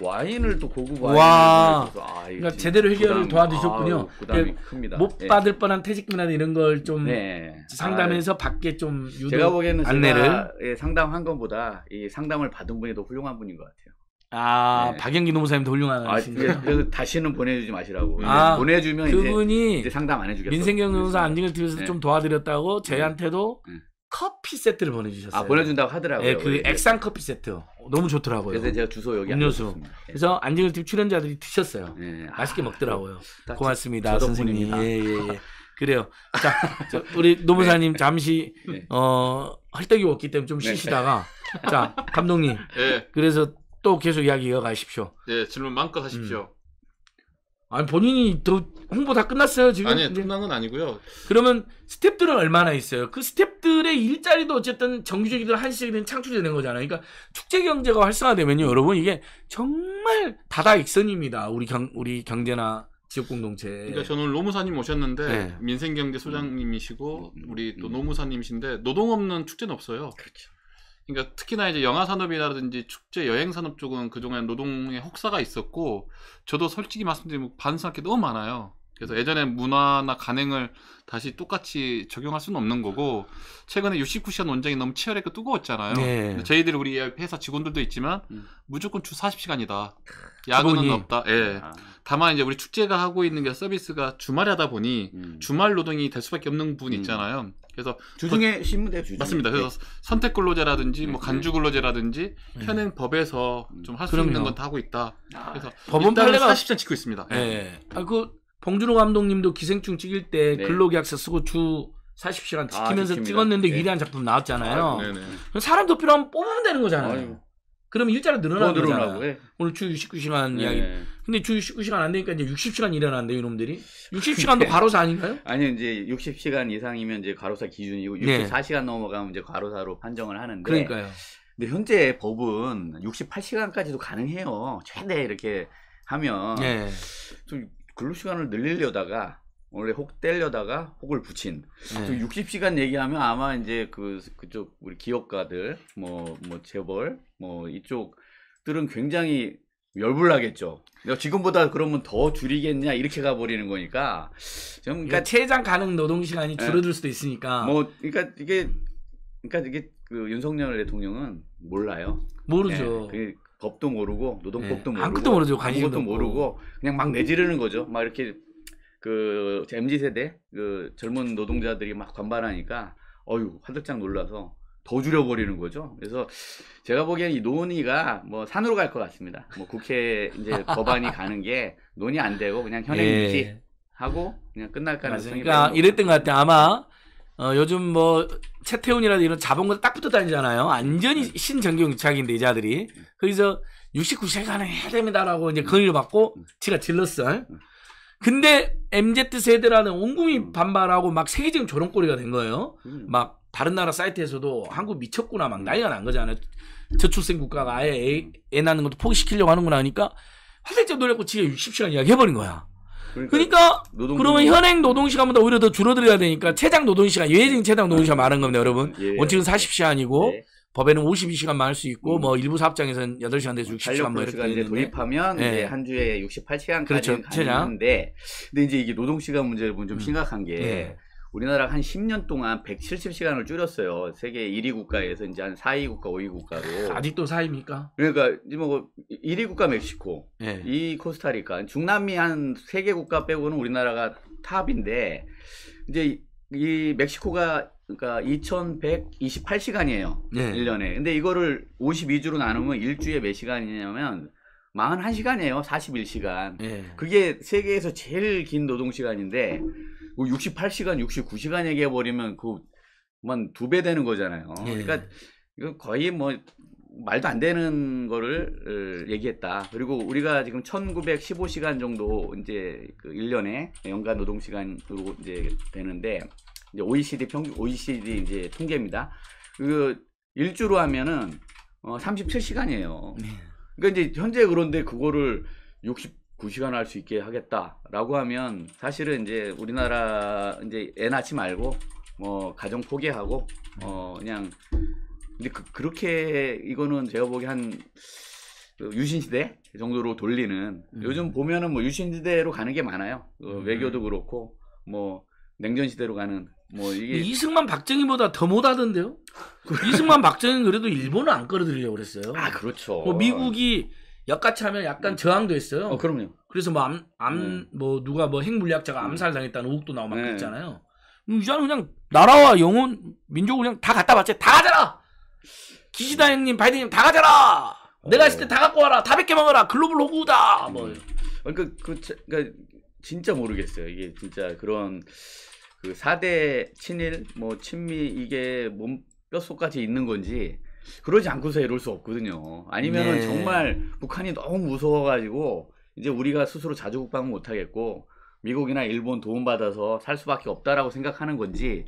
와인을 또 고급 와인을 와. 아, 그러니까 제대로 해결을 도와주셨군요. 아, 부담이 예, 큽니다. 못 네. 받을 뻔한 퇴직금이나 이런 걸좀 네. 상담해서 아, 밖에 네. 좀 제가 보기에는 안내를 제가 상담한 것보다 이 상담을 받은 분이 더 훌륭한 분인 것 같아요. 아 네. 박영기 노무사님도 훌륭한 아, 분이요 다시는 보내주지 마시라고. 아, 보내주면 그분이 이제, 상담 안 해주겠어. 민생경 노무사 안진걸 TV에서 네. 좀 도와드렸다고 저희한테도 네. 네. 커피 세트를 보내주셨어요. 아 보내준다고 하더라고요. 네, 그 예, 예. 액상 커피 세트 너무 좋더라고요. 그래서 제가 주소 여기 음료수. 예. 그래서 안진걸 TV 출연자들이 드셨어요. 맛있게 아, 먹더라고요. 아, 고맙습니다, 선생님. 예, 예, 예. 그래요. 자, 저, 우리 네. 노무사님 잠시 네. 어 헐떡이 없기 때문에 좀 쉬시다가 자 감독님. 그래서 또 계속 이야기 이어가십시오. 네, 질문 마음 하십시오. 음. 아니 본인이 더 홍보 다 끝났어요 지금? 아니 끝난 건 아니고요. 그러면 스탭들은 얼마나 있어요? 그 스탭들의 일자리도 어쨌든 정규직이든 한시적이든 창출되는 거잖아요. 그러니까 축제 경제가 활성화되면요, 여러분 이게 정말 다다익선입니다. 우리 경 우리 경제나 지역 공동체. 그러니까 저는 노무사님 오셨는데 네. 민생경제 소장님이시고 음, 음, 우리 또 음. 노무사님이신데 노동 없는 축제는 없어요. 그렇죠. 그러니까 특히나 이제 영화 산업이라든지 축제 여행 산업 쪽은 그동안 노동의 혹사가 있었고 저도 솔직히 말씀드리면 반성할 게 너무 많아요. 그래서 예전에 문화나 간행을 다시 똑같이 적용할 수는 없는 거고 최근에 69시간 논쟁이 너무 치열했고 뜨거웠잖아요. 네. 저희들 우리 회사 직원들도 있지만 음. 무조건 주 40시간이다. 야근은 직원이. 없다. 예. 아. 다만 이제 우리 축제가 하고 있는 게 서비스가 주말에 하다 보니 음. 주말 노동이 될 수밖에 없는 부분 이 음. 있잖아요. 음. 그래서 주중에 신문대 주 그 맞습니다. 그래서 네. 선택 근로제라든지 뭐 네. 간주 근로제라든지 네. 현행 법에서 음. 좀할 수 있는 건다 하고 있다. 아. 그래서 법원 판례가 40년 지고 있습니다. 네. 네. 아, 그 봉준호 감독님도 기생충 찍을 때 네. 근로계약서 쓰고 주 40시간 아, 지키면서 아, 찍었는데 위대한 네. 작품 나왔잖아요. 아, 사람 도필요하면 뽑으면 되는 거잖아요. 아이 그러면 일자로 늘어나는 거잖아. 예. 오늘 주 69시간 이야기. 예. 근데 주 69시간 안 되니까 이제 60시간 일어난대 이놈들이. 60시간도 과로사 아닌가요? 아니, 이제 60시간 이상이면 이제 과로사 기준이고 64시간 네. 넘어가면 이제 과로사로 판정을 하는데 그러니까요. 근데 현재 법은 68시간까지도 가능해요. 최대 이렇게 하면 네. 좀 근로 시간을 늘리려다가 원래 혹 때려다가 혹을 붙인. 네. 60시간 얘기하면 아마 이제 그 그쪽 우리 기업가들 뭐뭐 뭐 재벌 뭐 이쪽들은 굉장히 열불나겠죠. 내가 지금보다 그러면 더 줄이겠냐 이렇게 가버리는 거니까. 좀 그러니까, 그러니까 최장 가능 노동 시간이 네. 줄어들 네. 수도 있으니까. 뭐 그러니까 이게 그러니까 이게 그 윤석열 대통령은 몰라요. 모르죠. 네. 법도 모르고 노동법도 네. 모르고 아무것도 모르죠. 관심도 모르고 그냥 막 내지르는 거죠. 막 이렇게 그 MZ 세대 그 젊은 노동자들이 막 관발하니까 어유 화들짝 놀라서 더 줄여버리는 거죠. 그래서 제가 보기엔 이 논의가 뭐 산으로 갈 것 같습니다. 뭐 국회 이제 법안이 가는 게 논의 안 되고 그냥 현행 예. 유지 예. 하고 그냥 끝날까 하는 그러니까 이랬던 것 같아요. 아마 어, 요즘 뭐 채태훈이라든 이런 자본과 딱 붙어 다니잖아요. 완전히 네. 신정경 유착인데 이자들이. 네. 그래서 6 9세가에 해야 됩니다라고 이제 건의를 받고 지가 네. 질렀어. 요 근데 MZ 세대라는 온궁이 음. 반발하고 막 세계적인 조롱거리가 된 거예요. 음. 막 다른 나라 사이트에서도 음. 한국 미쳤구나 막 난리가 난 거잖아요. 저출생 국가가 아예 애, 애 낳는 것도 포기시키려고 하는구나 하니까 화들짝 놀랐고 지가 60시간 이야기 해버린 거야. 그러니까, 그러니까 그러면 현행 노동 시간보다 오히려 더 줄어들어야 되니까 최장 노동 시간 예외적인 최장 노동 시간 많은 겁니다, 여러분. 예. 원칙은 40시간이고 예. 법에는 52시간만 할 수 있고 뭐 음. 뭐 일부 사업장에서는 8시간 돼서 60시간 뭐 이렇게 이제 도입하면 네. 이제 한 주에 68시간까지 그렇죠. 가능한데 근데 이제 이게 노동 시간 문제를 보면 좀 음. 심각한 게 네. 예. 우리나라한 10년 동안 170시간을 줄였어요. 세계 1위 국가에서 이제 한 4위 국가, 5위 국가로. 아직도 4위입니까? 그러니까 뭐 1위 국가 멕시코, 네. 예. 2위 코스타리카, 중남미 한 3개 국가 빼고는 우리나라가 탑인데 이제 이 멕시코가 그러니까 2128시간이에요. 네. 예. 1년에. 근데 이거를 52주로 나누면 일주에 몇 시간이냐면 41시간이에요. 41시간. 네. 예. 그게 세계에서 제일 긴 노동 시간인데 68시간, 뭐 69시간 얘기해 버리면 그만 두배 되는 거잖아요. 네. 그러니까 이거 거의 뭐 말도 안 되는 거를 어, 얘기했다. 그리고 우리가 지금 1915시간 정도 이제 그 1년에 연간 노동 시간으로 이제 되는데 이제 OECD 평균 OECD 이제 통계입니다. 그 일주로 하면은 어 37시간이에요. 그러니까 이제 현재 그런데 그거를 69시간 할 수 있게 하겠다라고 하면 사실은 이제 우리나라 이제 애 낳지 말고 뭐 가정 포기하고 네. 어 그냥 근데 그, 그렇게 이거는 제가 보기 한 그 유신시대 정도로 돌리는 음. 요즘 보면은 뭐 유신시대로 가는 게 많아요 그 음. 외교도 그렇고 뭐 냉전시대로 가는 뭐 이게 이승만 박정희보다 더 못하던데요? 이승만 박정희는 그래도 일본을 안 끌어들이려고 그랬어요. 아 그렇죠. 뭐 미국이 역같이 하면 약간 음. 저항도 했어요. 어, 그럼요. 그래서 뭐 암, 암, 음. 뭐 누가 뭐 핵물리학자가 암살당했다는 음. 의혹도 나오고 막 네. 그랬잖아요. 음, 이자는 그냥 나라와 영혼, 민족을 그냥 다 갖다 바쳐. 다 가져라! 기시다 형님, 바이든님 다 가져라! 어. 내가 있을 때다 어. 갖고 와라! 다 뺏겨 먹어라! 글로벌 호구다! 뭐. 그러니까, 그, 그러니까 진짜 모르겠어요. 이게 진짜 그런 그 4대 친일, 뭐 친미 이게 몸뼈 속까지 있는 건지 그러지 않고서 이럴 수 없거든요. 아니면은 네. 정말 북한이 너무 무서워가지고 이제 우리가 스스로 자주국방 못하겠고 미국이나 일본 도움받아서 살 수밖에 없다라고 생각하는 건지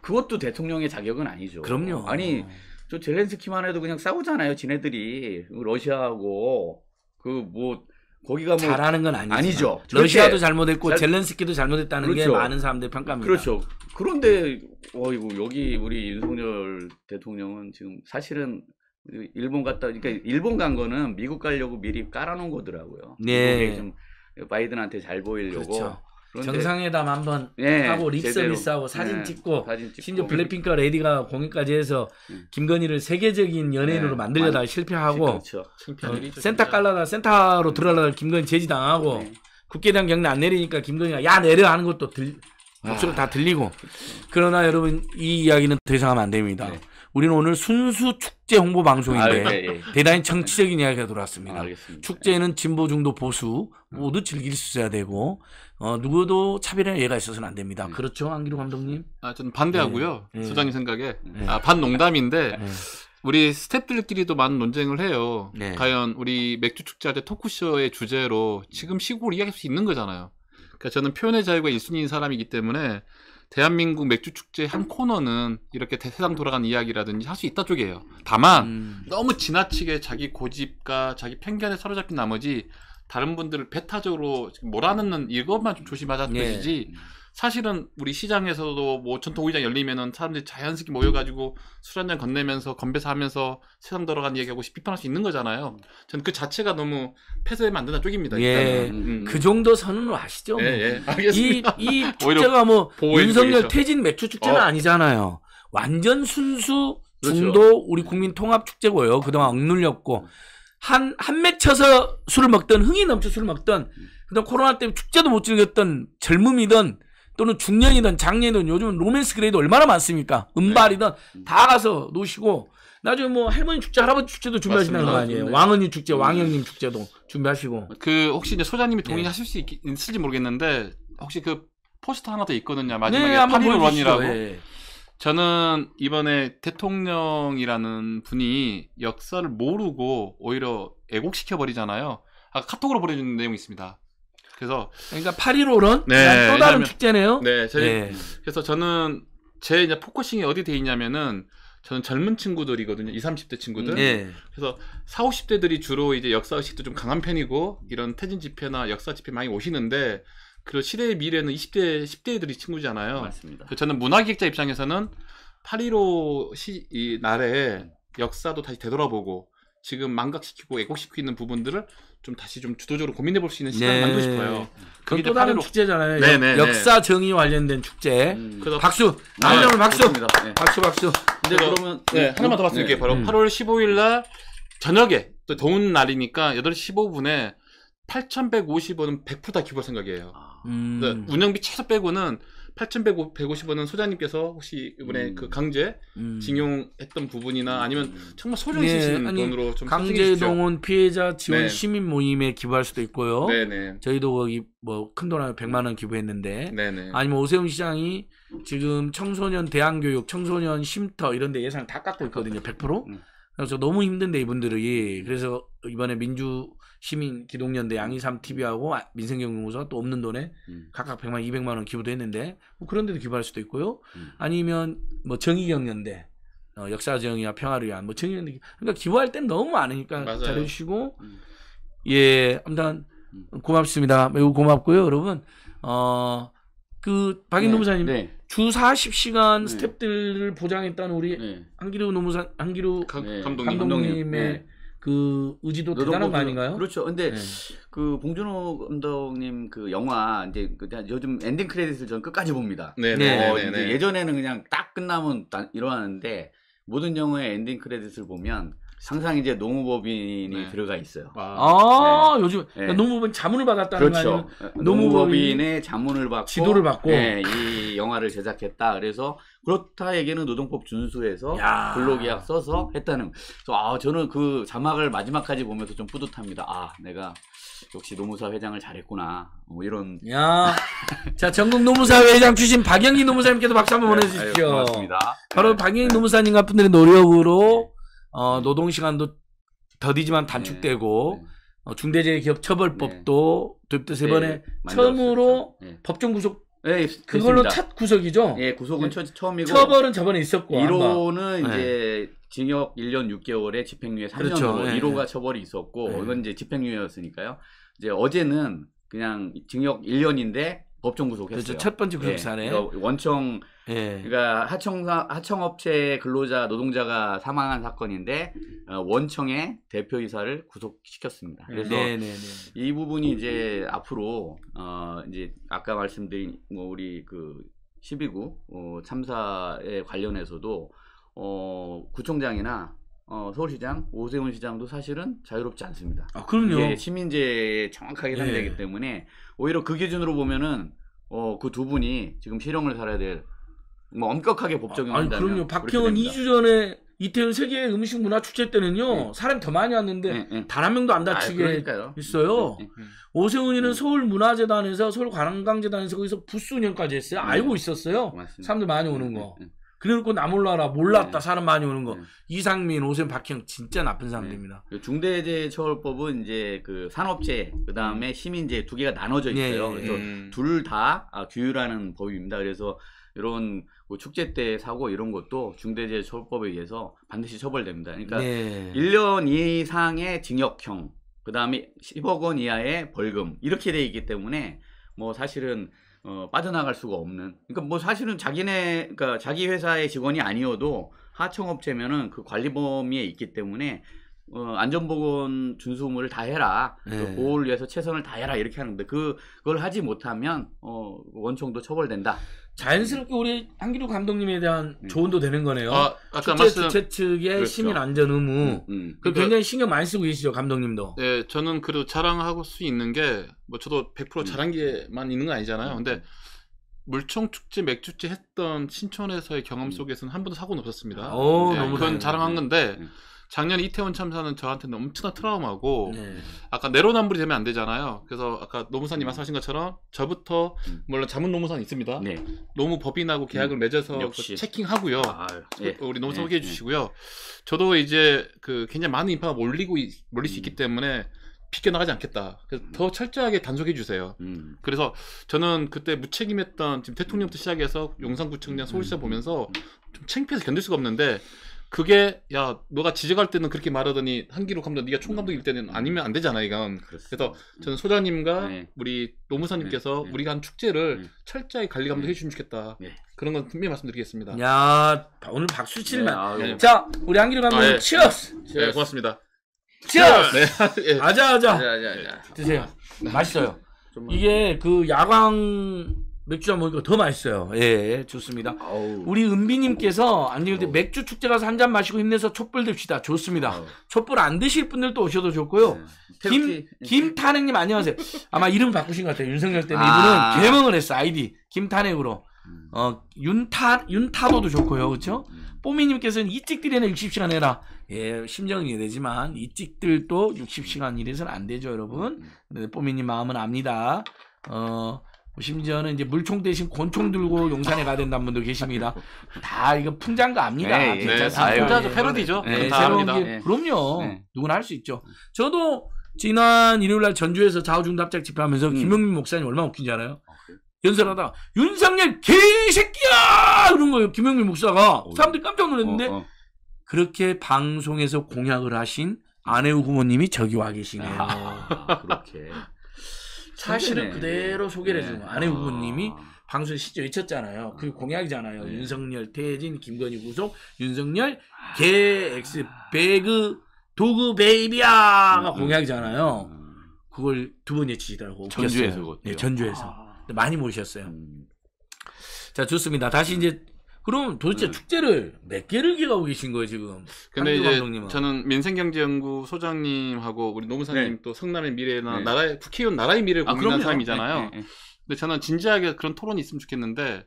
그것도 대통령의 자격은 아니죠. 그럼요. 아니 저 젤렌스키만 해도 그냥 싸우잖아요. 지네들이 러시아하고 그뭐 거기가 뭐 잘하는 건 아니지만. 아니죠. 러시아도 잘못했고 잘... 젤렌스키도 잘못했다는 그렇죠. 게 많은 그렇죠. 사람들 의 평가입니다. 그렇죠. 그런데 어이구 여기 우리 윤석열 대통령은 지금 사실은 일본 갔다 그러니까 일본 간 거는 미국 가려고 미리 깔아놓은 거더라고요. 네. 좀 바이든한테 잘 보이려고. 그렇죠. 정상회담 한번 예, 하고 립서비스하고 사진, 예, 찍고, 심지어 블랙핑크 레디가 공연까지 해서 음. 김건희를 세계적인 연예인으로 예, 만들려다 가 실패하고 그렇죠. 어, 센터 깔라다 센터로 들어가다 김건희 제지당하고 네. 국회의장 경례 안 내리니까 김건희가 야 내려 하는 것도 들, 목소리 아, 다 들리고 그렇죠. 그러나 여러분 이 이야기는 더 이상 하면 안 됩니다. 네. 우리는 오늘 순수 축제 홍보 방송인데 아, 예, 예. 예. 대단히 정치적인 이야기가 돌아왔습니다. 아, 축제는 예. 진보 중도 보수 음. 모두 즐길 수 있어야 되고 어, 누구도 차별의 예가 있어서는 안 됩니다. 음. 그렇죠, 안기로 감독님? 아, 저는 반대하고요. 네. 소장님 생각에 네. 아, 반농담인데 네. 우리 스탭들끼리도 많은 논쟁을 해요. 네. 과연 우리 맥주 축제할 때 토크쇼의 주제로 지금 시국을 이야기할 수 있는 거잖아요. 그러니까 저는 표현의 자유가 일순위인 사람이기 때문에 대한민국 맥주축제 한 코너는 이렇게 세상 돌아간 이야기라든지 할 수 있다 쪽이에요. 다만 음. 너무 지나치게 자기 고집과 자기 편견에 사로잡힌 나머지 다른 분들을 배타적으로 몰아넣는 이것만 좀 조심하자는 예. 뜻이지 사실은 우리 시장에서도 뭐 전통 의장 열리면은 사람들이 자연스럽게 모여가지고 술 한 잔 건네면서 건배사 하면서 세상 돌아간 얘기하고 비판할 수 있는 거잖아요. 저는 그 자체가 너무 폐쇄에만안 된다 쪽입니다. 예, 음, 음, 음. 그 정도 선은 아시죠? 예, 예. 뭐. 알겠습니다. 이, 이 축제가 뭐 윤석열 퇴진 매출 축제는 어. 아니잖아요. 완전 순수 그렇죠. 중도 그렇죠. 우리 국민 통합 축제고요. 그동안 억눌렸고 한한 맺혀서 술을 먹던 흥이 넘쳐 술을 먹던 그다음 코로나 때문에 축제도 못 즐겼던 젊음이던 또는 중년이든 장년이든 요즘 로맨스 그레이드 얼마나 많습니까? 은발이든 네. 다 가서 노시고 나중에 뭐 할머니 축제, 할아버지 축제도 준비하시는 거 아니에요? 네 왕은이 축제, 왕형님 축제도 준비하시고. 그 혹시 이제 소장님이 네. 동의하실 수 있, 있을지 모르겠는데 혹시 그 포스터 하나 더 있거든요. 네, 마지막에 네, 파리론이라고. 예, 예. 저는 이번에 대통령이라는 분이 역사를 모르고 오히려 애국시켜 버리잖아요. 아까 카톡으로 보내준 내용이 있습니다. 그래서 그러니까 8.15론 네, 또 다른 축제네요. 네, 네. 저희, 네. 그래서 저는 제 이제 포커싱이 어디 돼 있냐면은 저는 젊은 친구들이거든요. 20, 30대 친구들. 네. 그래서 40, 50대들이 주로 이제 역사 의식도 좀 강한 편이고 이런 태진 집회나 역사 집회 많이 오시는데 그리고 시대의 미래는 20대, 10대들이 친구잖아요. 맞습니다. 저는 문화기획자 입장에서는 8.15 시, 이 날에 역사도 다시 되돌아보고 지금 망각시키고 애국시키는 부분들을 좀 다시 좀 주도적으로 고민해 볼 수 있는 시간을 네. 만들고 싶어요. 그게 또 다른 축제잖아요. 네, 네, 네, 역사 정의 관련된 축제. 음. 박수. 날려면 네, 박수. 네. 박수 박수. 근데 그러면 네, 하나만 더말씀게요 바로 음. 8월 15일 날 저녁에 또 더운 날이니까 8시 15분에 8,150원은 100%다 기부할 생각이에요. 음. 그러니까 운영비 최소 빼고는 8,150원은 소장님께서 혹시 이번에 음. 그 강제 음. 징용했던 부분이나 아니면 음. 정말 소령 쓰시는 네, 아니, 돈으로 좀 강제 동원 피해자 지원 네. 시민 모임에 기부할 수도 있고요. 네네. 네. 저희도 거기 뭐 큰돈 하면 100만 원 기부했는데 네네. 네. 아니면 오세훈 시장이 지금 청소년 대안 교육, 청소년 쉼터 이런 데 예산 을다 깎고 있거든요. 100%. 음. 음. 그래서 너무 힘든데 이분들이 그래서 이번에 민주 시민 기동연대 음. 양이삼 TV하고 아, 민생경영공사가 또 없는 돈에 음. 각각 100만 200만 원 기부도 했는데 뭐 그런 데도 기부할 수도 있고요. 음. 아니면 뭐 정의경연대 어, 역사정의와 평화를 위한 뭐 정의연대 경 그러니까 기부할 땐 너무 많으니까 잘해주시고 예 아무튼 고맙습니다. 매우 고맙고요 여러분 어. 그 박인 네, 노무사님 네. 주 40시간 네. 스탭들을 보장했다는 우리 네. 한기루 노무사 한기루 감, 네. 감독님, 감독님의 네. 그 의지도 대단한 거 그 아닌가요? 그렇죠. 근데 네. 그 봉준호 감독님 그 영화 이제 그 요즘 엔딩 크레딧을 전 끝까지 봅니다. 네, 네, 어, 네, 네, 네. 예전에는 그냥 딱 끝나면 일어나는데 모든 영화의 엔딩 크레딧을 보면 항상 이제 노무법인이 네. 들어가 있어요. 아, 아 네. 요즘 네. 그러니까 노무법인 자문을 받았다는 그렇죠. 어, 노무법인의 자문을 받고 지도를 받고 예, 이 영화를 제작했다. 그래서 그렇다에게는 노동법 준수해서 야. 근로계약 써서 했다는. 그래서 아 저는 그 자막을 마지막까지 보면서 좀 뿌듯합니다. 아 내가 역시 노무사 회장을 잘했구나. 뭐 이런. 야. 자, 전국 노무사 회장 출신 박영희 노무사님께도 박수 한번 네, 보내주십시오. 아유, 고맙습니다. 바로 네. 박영희 네. 노무사님 같은 분들의 노력으로 어, 노동 시간도 더디지만 단축되고 네. 어, 중대재해기업처벌법도 네. 도입돼 세 네, 번에 처음으로 네. 법정 구속 예, 그걸로 첫 구속이죠. 예, 구속은 예. 처, 처음이고 처벌은 저번에 있었고 1호는 예. 이제 징역 1년 6개월에 집행유예 3년으로 그렇죠. 1호가 예, 처벌이 있었고 예. 이건 이제 집행유예였으니까요. 이제 어제는 그냥 징역 1년인데 법정 구속했어요. 그렇죠. 첫 번째 구속 사례. 예, 원청 예. 그러니까 하청 사 하청 업체 근로자 노동자가 사망한 사건인데 어, 원청의 대표이사를 구속시켰습니다. 예. 그래서 네네네. 네, 네. 이 부분이 이제 앞으로 어 이제 아까 말씀드린 뭐 우리 그 12구 어, 참사에 관련해서도 어 구청장이나 어, 서울시장, 오세훈 시장도 사실은 자유롭지 않습니다. 아, 그럼요. 시민제 정확하게 상대하기 예. 때문에 오히려 그 기준으로 보면은 어 그 두 분이 지금 실형을 살아야 될 뭐 엄격하게 법적용한다 아, 아니, 그럼요. 박혜은 2주 전에 이태원 세계 음식 문화 축제 때는요 네. 사람 더 많이 왔는데 네, 네. 단한 명도 안 아, 다치게 아, 있어요. 네, 네, 네. 오세훈이는 서울 문화재단에서 서울 관광재단에서 거기서 부수 운까지 했어요. 알고 있었어요. 맞습니다. 사람들 많이 오는 거. 그래놓고 나 몰라라 몰랐다 네. 사람 많이 오는 거 네. 이상민 오세훈 박형 진짜 나쁜 사람들입니다. 네. 그 중대재해처벌법은 이제 그 산업재해 그 다음에 음. 시민재해 두 개가 나눠져 네, 있어요. 네, 그래서 음. 네. 둘다 아, 규율하는 법입니다. 그래서 이런 뭐 축제 때 사고 이런 것도 중대재해처벌법에 의해서 반드시 처벌됩니다. 그러니까 네. 1년 이상의 징역형, 그 다음에 10억 원 이하의 벌금 이렇게 돼 있기 때문에 뭐 사실은 어, 빠져나갈 수가 없는. 그러니까 뭐 사실은 자기네, 그러니까 자기 회사의 직원이 아니어도 하청업체면은 그 관리 범위에 있기 때문에 어, 안전보건 준수 의무를 다 해라. 네. 보호를 위해서 최선을 다해라. 이렇게 하는데 그, 그걸 하지 못하면 어, 원청도 처벌된다. 자연스럽게 우리 한기루 감독님에 대한 음. 조언도 되는 거네요. 아, 아까 말씀 주최 측의 그렇죠. 시민 안전 의무. 음, 음. 그 그러니까 굉장히 신경 많이 쓰고 계시죠, 감독님도. 네, 저는 그래도 자랑하고 수 있는 게 뭐 저도 100% 자랑 게만 있는 건 아니잖아요. 음, 근데 음. 물총 축제, 맥축제 했던 신촌에서의 경험 음. 속에서는 한 번도 사고는 없었습니다. 오, 어, 네, 너무 그건 다행이네. 자랑한 네. 건데 작년 이태원 참사는 저한테는 엄청난 트라우마고 네. 아까 내로남불이 되면 안 되잖아요. 그래서 아까 노무사님 음. 말씀하신 것처럼 저부터 음. 물론 자문 노무사는 있습니다. 네. 노무 법인하고 계약을 음. 맺어서 그 체킹하고요. 아, 예. 우리 노무 사 예, 소개해 예. 주시고요. 저도 이제 그 굉장히 많은 인파가 몰리고 있, 몰릴 수 있기 음. 때문에 비껴나가지 않겠다. 그래서 음. 더 철저하게 단속해 주세요. 음. 그래서 저는 그때 무책임했던 지금 대통령부터 시작해서 용산구청장 서울시장 보면서 좀 창피해서 견딜 수가 없는데 그게 야 너가 지적할 때는 그렇게 말하더니 한기록 감독 네가 총감독일 음. 때는 아니면 안 되잖아 이건 그래서 저는 소장님과 네. 우리 노무사님께서 네. 네. 우리가 한 축제를 네. 철저히 관리 감독해 네. 주면 좋겠다 네. 그런 건 분명히 말씀드리겠습니다 야 오늘 박수 칠만 네, 자 우리 한기록 감독 아, 예. 치어스 네, 고맙습니다 치어스 네. 아자 예. 아자 드세요 맛있어요 이게 그 야광 맥주랑 먹으니까 더 맛있어요. 예, 좋습니다. 아우. 우리 은비님께서 안 읽을 때 맥주 축제 가서 한 잔 마시고 힘내서 촛불 듭시다. 좋습니다. 아우. 어. 촛불 안 드실 분들도 오셔도 좋고요. 네. 김, 김탄핵님 안녕하세요. 아마 이름 바꾸신 것 같아요. 윤석열 때문에 아. 이분은 개멍을 했어. 아이디. 김탄핵으로. 음. 어, 윤타, 윤타도도 좋고요. 그쵸? 음. 뽀미님께서는 이찍들에는 60시간 해라. 예, 심정은 이되지만 이찍들도 60시간 일해서는 안 되죠, 여러분. 근 음. 뽀미님 마음은 압니다. 어, 심지어는 이제 물총 대신 권총 들고 용산에 가야 된다는 분도 계십니다. 다 이거 풍자인 압니다. 네, 괜찮습니다. 예. 네, 예. 패러디죠. 네, 새로운 게, 예. 그럼요. 네. 누구나 할 수 있죠. 저도 지난 일요일 날 전주에서 좌우중답작 집회하면서 음. 김용민 목사님 얼마나 웃긴지 알아요? 아, 연설하다 윤상열 개새끼야! 이런 거예요. 김용민 목사가. 어, 사람들이 깜짝 놀랐는데 어, 어. 그렇게 방송에서 공약을 하신 안혜우 부님이 저기 와 계시네요. 아, 그렇게. 사실을 그대로 소개를 해주는 안혜 네. 아. 부보님이 방송 에 시절 외쳤잖아요. 그 공약이잖아요. 네. 윤석열, 태진, 김건희 구속, 윤석열, 개, 엑스, 배그, 도그, 베이비야가 음. 공약이잖아요. 음. 그걸 두번 외치시더라고. 전주에서. 네, 전주에서. 아. 많이 모셨어요. 음. 자, 좋습니다. 다시 이제 그럼 도대체 음. 축제를 몇 개를 기획하고 계신 거예요 지금? 근데 이제 감독님은? 저는 민생경제연구 소장님하고 우리 노무사님 네. 또 성남의 미래나 네. 나라의 국회의원 나라의 미래를 아, 고민하는 사람이잖아요. 네, 네, 네, 근데 저는 진지하게 그런 토론이 있으면 좋겠는데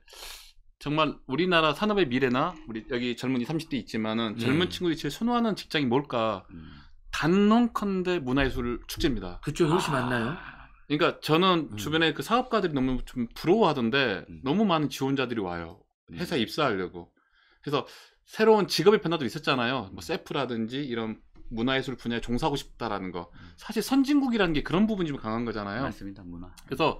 정말 우리나라 산업의 미래나 우리 여기 젊은이 30대 있지만은 젊은 친구들이 제일 선호하는 직장이 뭘까? 음. 단론컨대 문화예술 축제입니다. 그쪽 혹시 아. 많나요 그러니까 저는 음. 주변에 그 사업가들이 너무 좀 부러워하던데 음. 너무 많은 지원자들이 와요. 음. 회사 에 입사하려고. 그래서 새로운 직업의 변화도 있었잖아요. 뭐 세프라든지 음. 이런 문화예술 분야에 종사하고 싶다라는 거. 음. 사실 선진국이라는 게 그런 부분이 좀 강한 거잖아요. 맞습니다. 문화. 그래서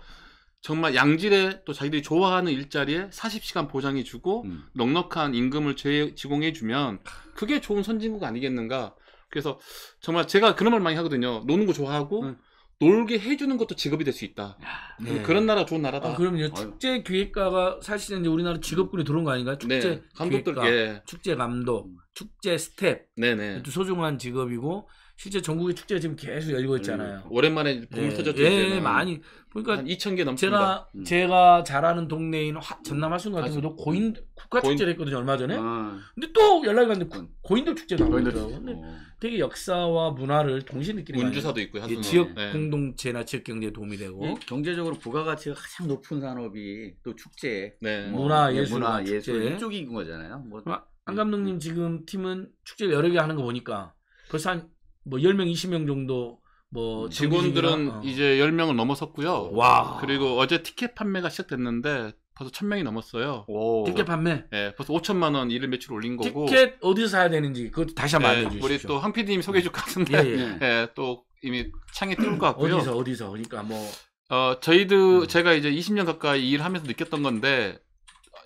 정말 양질의 또 자기들이 좋아하는 일자리에 40시간 보장해 주고 음. 넉넉한 임금을 제공해 주면 그게 좋은 선진국 아니겠는가. 그래서 정말 제가 그런 말 많이 하거든요. 노는 거 좋아하고 음. 놀게 해주는 것도 직업이 될 수 있다. 네. 음, 그런 나라 좋은 나라다. 아, 그럼요. 축제 기획가가 사실은 이제 우리나라 직업군이 들어온 거 아닌가요? 축제 네. 감독들, 기획가, 예. 축제 감독, 음. 축제 스텝, 네네. 소중한 직업이고 실제 전국의 축제가 지금 계속 열리고 음, 있잖아요. 음, 오랜만에 공물 예, 터졌죠. 예, 많이. 그러니까 2천 개 넘습니다. 제가 음. 제가 잘하는 동네인 화, 전남 화순 같은 아, 경우도 고인 국가 축제를 했거든요 얼마 전에. 아. 근데 또 연락이 왔는데 고, 음. 고인돌 축제 나오더라고요. 근데 어. 되게 역사와 문화를 동시에 느끼는 문주사도 있고 예, 지역 네. 공동체나 지역 경제에 도움이 되고 예, 경제적으로 부가가치가 가장 높은 산업이 또 축제, 네. 뭐, 문화 예, 예술, 문화 예술 이쪽인 거잖아요. 뭐, 아, 음, 안 감독님 지금 팀은 축제 여러 개 하는 거 보니까 벌써 한뭐 10명, 20명 정도 뭐 직원들은 어. 이제 10명을 넘어섰고요. 와. 그리고 어제 티켓 판매가 시작됐는데 벌써 1000명이 넘었어요. 오. 티켓 판매? 예, 벌써 5천만 원 일일 매출 올린 거고. 티켓 어디서 사야 되는지 그것도 다시 한번 예, 알려 주시죠. 우리 또한피디님 소개해 줄 것 같은데. 예, 예. 예, 또 이미 창에 띄울 것 같고요. 어디서 어디서 그러니까 뭐 어, 저희도 음. 제가 이제 20년 가까이 일하면서 느꼈던 건데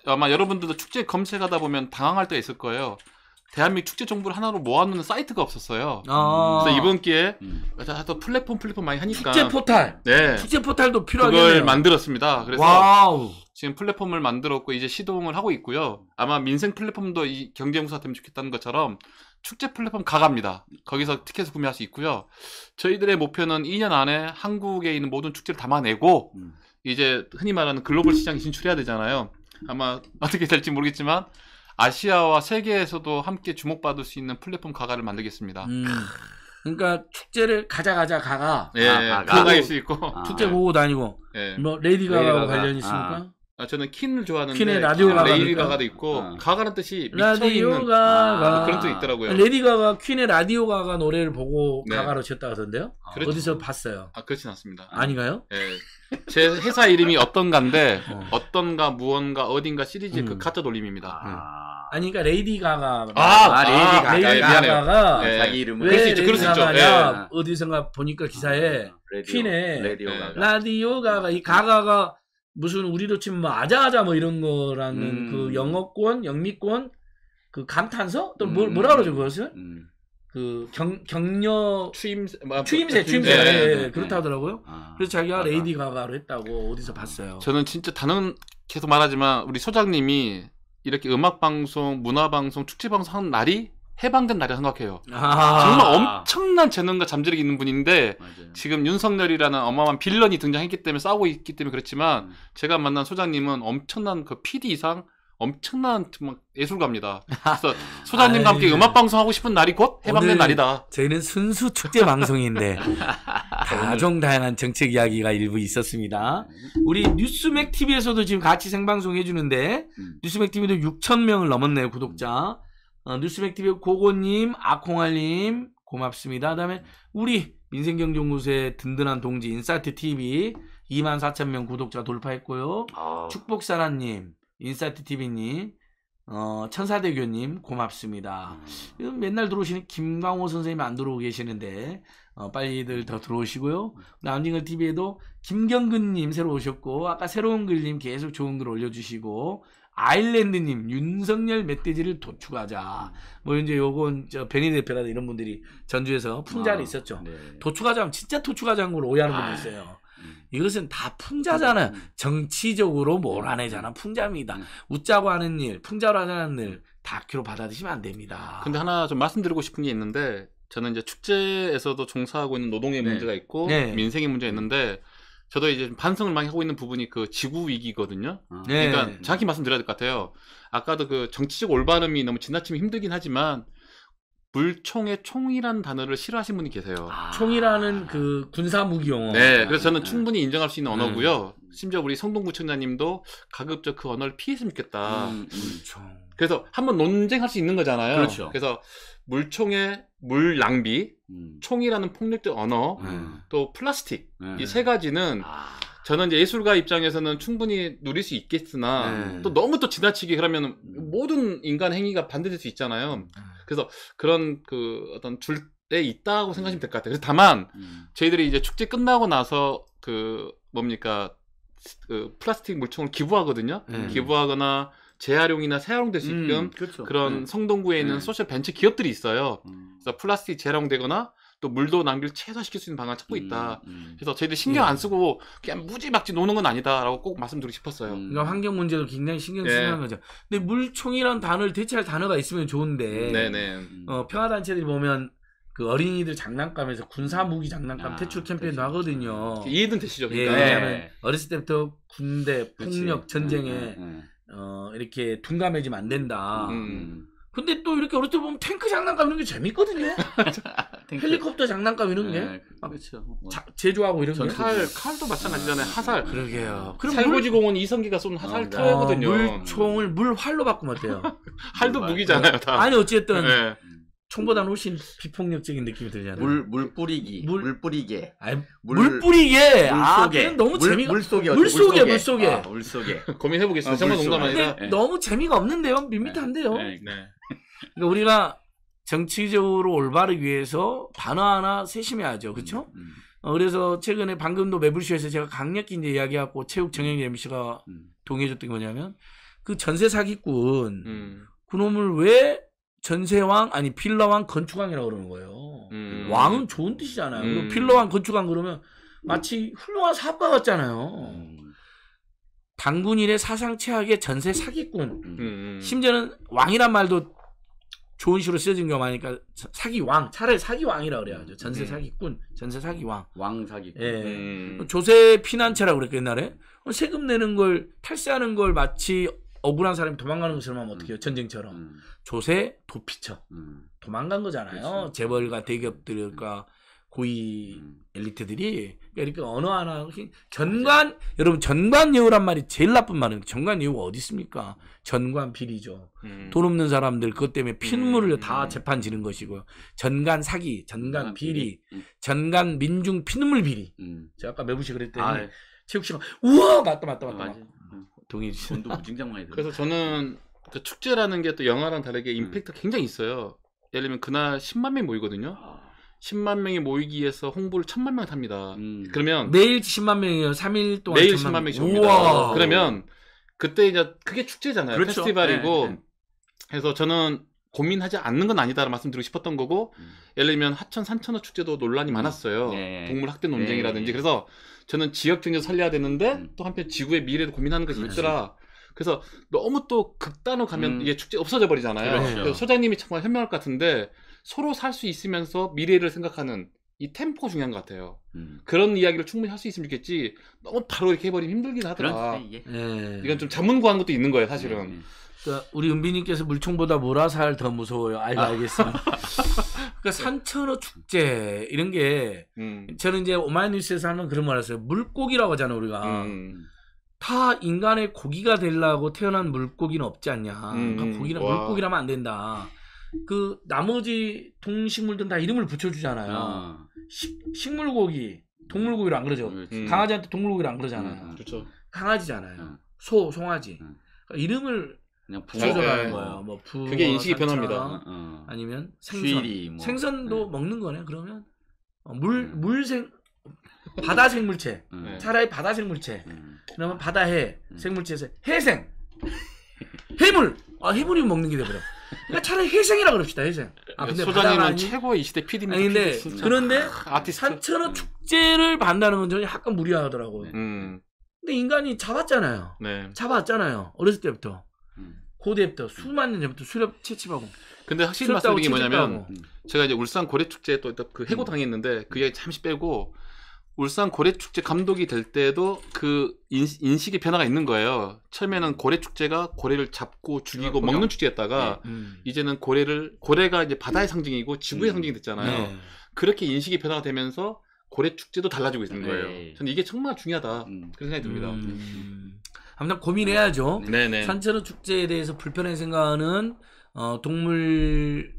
아마 여러분들도 축제 검색하다 보면 당황할 때 있을 거예요. 대한민국 축제 정보를 하나로 모아놓는 사이트가 없었어요. 아~ 그래서 이번 기회에 음. 또 플랫폼 플랫폼 많이 하니까 축제 포탈. 네. 축제 포탈도 필요하겠네요. 그걸 만들었습니다. 그래서 와우. 지금 플랫폼을 만들었고 이제 시동을 하고 있고요. 아마 민생 플랫폼도 이 경제공사 되면 좋겠다는 것처럼 축제 플랫폼 가갑니다. 거기서 티켓을 구매할 수 있고요. 저희들의 목표는 2년 안에 한국에 있는 모든 축제를 담아내고 음. 이제 흔히 말하는 글로벌 시장에 진출해야 되잖아요. 아마 어떻게 될지 모르겠지만 아시아와 세계에서도 함께 주목받을 수 있는 플랫폼 가가를 만들겠습니다. 음. 그러니까 축제를 가자 가자 가가 예, 아, 가가일 수 있고 축제 예. 보고 다니고 예. 뭐 레이디 가가와 레이디 가가. 관련 있습니까? 아. 아 저는 퀸을 좋아하는데 퀸의 라디오 아, 가가 레이디 가가도 있고 어. 아. 가가란 뜻이 미쳐 있는 아, 가가. 아, 그런 뜻 있더라고요. 레디 가가 퀸의 라디오 가가 노래를 보고 네. 가가로 지었다 하던데요. 그렇 어디서 봤어요? 아 그렇진 않습니다. 아닌가요? 예. 제 회사 이름이 어떤가인데 어. 떤가 무언가 어딘가 시리즈 그 음. 그 가짜 돌림입니다. 아. 아니 그러니까 레이디 가가 아, 아 레이디 가가 레이디 가가가 가 네. 자기 이름을 왜 그럴 수 레이디 가가냐 예. 어디선가 보니까 기사에 퀸의 라디오 예. 가가 라디오 가가 이 가가가 무슨 우리로 치면 뭐 아자아자 뭐 이런 거라는 그 음. 그 영어권, 영미권, 그 감탄서 또 뭐, 음. 뭐라 그러죠 그것을 음. 그 경, 격려 추임새 뭐, 뭐 그 추임새 추임새 예, 예, 네, 네, 네, 그렇다 하더라고요. 아, 그래서 자기가 맞아. 레이디 가가로 했다고 어디서 봤어요. 저는 진짜 단언 계속 말하지만 우리 소장님이 이렇게 음악 방송, 문화 방송, 축제 방송 하는 날이 해방된 날이라 생각해요. 아~ 정말 엄청난 재능과 잠재력이 있는 분인데 맞아요. 지금 윤석열이라는 어마어마한 빌런이 등장했기 때문에 싸우고 있기 때문에 그렇지만 음. 제가 만난 소장님은 엄청난 그 PD 이상 엄청난 예술가입니다. 그래서 아, 소장님과 함께 예. 음악 방송하고 싶은 날이 곧 해방된 날이다. 저희는 순수 축제 방송인데 다종 다양한 정책 이야기가 일부 있었습니다. 우리 뉴스맥 TV에서도 지금 같이 생방송 해주는데 음. 뉴스맥 TV도 6천 명을 넘었네요 구독자. 음. 어, 뉴스백TV 고고님, 아콩알님 고맙습니다. 그다음에 우리 민생경제연구소의 든든한 동지 인사이트TV 2 4 0 0 0명 구독자 돌파했고요. 아... 축복사라님, 인사이트TV님, 어, 천사대교님 고맙습니다. 음... 맨날 들어오시는 김광호 선생님 이안 들어오고 계시는데 어, 빨리들 더 들어오시고요. 음. 남진글 TV에도 김경근님 새로 오셨고 아까 새로운 글님 계속 좋은 글 올려주시고 아일랜드님 윤석열 멧돼지를 도축하자. 뭐 이제 요건 저 베니 대표라든 이런 분들이 전주에서 풍자를 아, 있었죠. 네. 도축하자면 진짜 도축하자는 걸 오해하는 분도 아, 있어요. 음. 이것은 다 풍자자는 음. 정치적으로 몰아내잖아 음. 음. 풍자입니다. 음. 웃자고 하는 일, 풍자로 하자는 일다 귀로 받아들이시면 안 됩니다. 근데 하나 좀 말씀드리고 싶은 게 있는데 저는 이제 축제에서도 종사하고 있는 노동의 네. 문제가 있고 네. 민생의 문제가 있는데 저도 이제 반성을 많이 하고 있는 부분이 그 지구 위기거든요. 아. 그러니까 네. 그러니까 정확히 말씀드려야 될 것 같아요. 아까도 그 정치적 올바름이 너무 지나치면 힘들긴 하지만 물총의 총이라는 단어를 싫어하시는 분이 계세요. 아... 총이라는 그 군사 무기 용어. 네, 그래서 저는 네. 충분히 인정할 수 있는 네. 언어고요. 음. 심지어 우리 성동구청장님도 가급적 그 언어를 피했으면 좋겠다. 음, 그렇 음. 그래서 한번 논쟁할 수 있는 거잖아요. 그렇죠. 그래서 물총의 물 낭비, 음. 총이라는 폭력적 언어, 음. 또 플라스틱 음. 네. 이세 가지는 아. 저는 예술가 입장에서는 충분히 누릴 수 있겠으나 네. 또 너무 또 지나치게 그러면 음. 모든 인간 행위가 반대될 수 있잖아요. 음. 네. 그래서 그런 그 어떤 줄에 있다고 생각하시면 음. 될것 같아요. 다만 저희들이 이제 축제 끝나고 나서 그 뭡니까 그 플라스틱 물총을 기부하거든요. 기부하거나 재활용이나 재활용될 수 있게끔 음, 그렇죠. 그런 네. 성동구에 있는 네. 소셜 벤처 기업들이 있어요. 음. 그래서 플라스틱 재활용되거나 또 물도 낭비를 최소화시킬 수 있는 방안을 찾고 음, 있다. 음, 그래서 저희들 신경 안 네. 쓰고 그냥 무지막지 노는 건 아니다라고 꼭 말씀드리고 싶었어요. 음. 그러니까 환경 문제도 굉장히 신경 네. 쓰는 거죠. 근데 물총이란 단어를 대체할 단어가 있으면 좋은데 네네. 네. 어, 평화단체들이 보면 그 어린이들 장난감에서 군사 무기 장난감 아, 퇴출 캠페인도 그렇 하거든요. 이해는 되시죠? 그러니까. 예, 네. 어렸을 때부터 군대 폭력 전쟁에 네, 네, 어, 이렇게 둔감해지면 안 된다. 음. 근데 또 이렇게 어렸을 때 보면 탱크 장난감 이런 게 재밌거든요. 헬리콥터 장난감 이런 게. 네, 그렇죠. 자, 제조하고 이런 게. 칼, 칼도 마찬가지잖아요. 음. 하살. 그러게요. 그럼 살고지공원 이성기가 쏜 하살 아, 네. 터거든요. 아, 물총을 물활로 바꾸면 어때요? 활도 음, 무기잖아요, 네. 다. 아니, 어찌됐든. 네. 총보다는 훨씬 비폭력적인 느낌이 들잖아요. 물, 물 뿌리기. 물, 물 뿌리게. 아니, 물, 물 뿌리게. 아, 그건 너무 재미가. 물 속에. 물 속에, 물 속에. 아, 물 속에. 고민해보겠습니다. 아, 정말 농담 아니라. 네. 너무 재미가 없는데요. 밋밋한데요. 네. 네. 그 우리가 정치적으로 올바를 위해서 단어 하나 세심해야죠. 음, 그쵸 음, 음. 어, 그래서 최근에 방금도 매불쇼에서 제가 강력히 이제 이야기하고 체육 정영 MC가 음. 동의해줬던 게 뭐냐면 그 전세 사기꾼 음. 그놈을 왜 전세왕 아니 필러왕 건축왕이라고 그러는 거예요. 음. 왕은 좋은 뜻이잖아요. 음. 필러왕 건축왕 그러면 마치 훌륭한 사업가 같잖아요. 음. 당군 일의 사상 최악의 전세 사기꾼. 음. 음. 심지어는 왕이란 말도 좋은 식으로 쓰여진 경우 가 많으니까 사기왕 차라리 사기왕이라 고 그래야죠. 전세 음. 사기꾼, 전세 사기왕. 왕 사기꾼. 예. 조세 피난처라고 그랬고 옛날에 세금 내는 걸 탈세하는 걸 마치 억울한 사람이 도망가는 것처럼 하면 음. 어떻게 해요? 전쟁처럼. 음. 조세, 도피처. 음. 도망간 거잖아요. 그렇 재벌과 대기업들과 음. 고위 음. 엘리트들이. 그러니까 어느 하나, 전관, 맞아. 여러분, 전관예우란 말이 제일 나쁜 말은 전관예우가 어디 있습니까? 음. 전관 비리죠. 돈 없는 사람들 그것 때문에 피눈물을 다 재판 지는 것이고요. 전관 사기, 전관 아, 비리, 전관 민중 피눈물 비리. 제가 아까 매부시 그랬더니 아, 예. 체육 시가 우와 맞다 맞다 맞다. 아, 맞다. 동의해 주시는 돈도 무진장 많이 들 그래서 저는 그 축제라는 게 또 영화랑 다르게 임팩트 가 음. 굉장히 있어요. 예를 들면 그날 10만 아. 명이 모이거든요. 10만 명이 모이기 위해서 홍보를 1 0 0 0만명 탑니다. 음. 그러면 매일 10만 명이에요. 3일 동안 매일 10만 명이니다 우와. 그러면 그때 이제 그게 축제잖아요. 그렇죠. 페스티벌이고 네, 네. 그래서 네. 저는 고민하지 않는 건 아니다라고 말씀드리고 싶었던 거고 음. 예를 들면 하천 산천어 축제도 논란이 음. 많았어요 네. 동물 학대 네. 논쟁이라든지 네. 그래서 저는 지역 경제 살려야 되는데 음. 또 한편 지구의 미래도 고민하는 것이 있더라 그래서 너무 또 극단으로 가면 음. 이게 축제 없어져 버리잖아요 그렇죠. 래서 소장님이 정말 현명할 것 같은데 서로 살 수 있으면서 미래를 생각하는 이템포 중요한 것 같아요. 음. 그런 이야기를 충분히 할 수 있으면 좋겠지. 너무 바로 이렇게 해버리면 힘들긴 하더라. 그런, 예. 이건 좀 자문구한 것도 있는 거예요, 사실은. 네, 네. 그러니까 우리 은비님께서 물총보다 모라살 더 무서워요. 아, 아. 알겠습니다. 그러니까 산천어 축제 이런 게 음. 저는 이제 오마이뉴스에서 하는 그런 말 했어요. 물고기라고 하잖아요 우리가. 음. 다 인간의 고기가 되려고 태어난 물고기는 없지 않냐. 음. 그러니까 고기는 와. 물고기라면 안 된다. 그 나머지 동식물들은 다 이름을 붙여주잖아요. 아. 식, 물고기 동물고기로 안 그러죠. 그렇지. 강아지한테 동물고기로 안 그러잖아요. 음. 그렇죠. 강아지잖아요. 음. 소, 송아지. 그 이름을 그냥 네. 부조절하는 네. 거예요. 뭐 부, 그게 인식이 변합니다. 어. 아니면 생선. 쥐리, 뭐. 네. 생선도 네. 먹는 거네. 그러면 어, 물 음. 네. 물생 바다 생물체. 네. 차라리 바다 생물체. 음. 그러면 바다해 음. 생물체에서 해생. 해물. 아 해물이 먹는 게 되버려. 그러니까 차라리 해생이라 그럽시다. 해생. 아 근데 소장님은 최고이 시대 PD입니다. 아니, 근데 PD 그런데 아, 아티 산천어 음. 축제를 반다는 건 저는 약간 무리하더라고요. 음. 근데 인간이 잡았잖아요. 잡았잖아요. 어렸을 때부터. 고대부터 수만 년 전부터 수렵 채집하고 근데 확실히 수렵 말씀드린 게 뭐냐면 채집하고. 제가 이제 울산 고래축제에 또그 해고 당했는데 그 이야기 잠시 빼고 울산 고래축제 감독이 될 때도 그 인식, 의 변화가 있는 거예요. 처음에는 고래축제가 고래를 잡고 죽이고 아, 먹는 축제였다가 네. 음. 이제는 고래를 고래가 이제 바다의 상징이고 지구의 음. 상징이 됐잖아요. 네. 그렇게 인식이 변화가 되면서 고래축제도 달라지고 있는 네. 거예요. 네. 저는 이게 정말 중요하다 음. 그런 생각이 듭니다. 음. 아무튼 고민해야죠. 네네. 산천어 축제에 대해서 불편한 생각하는 어, 동물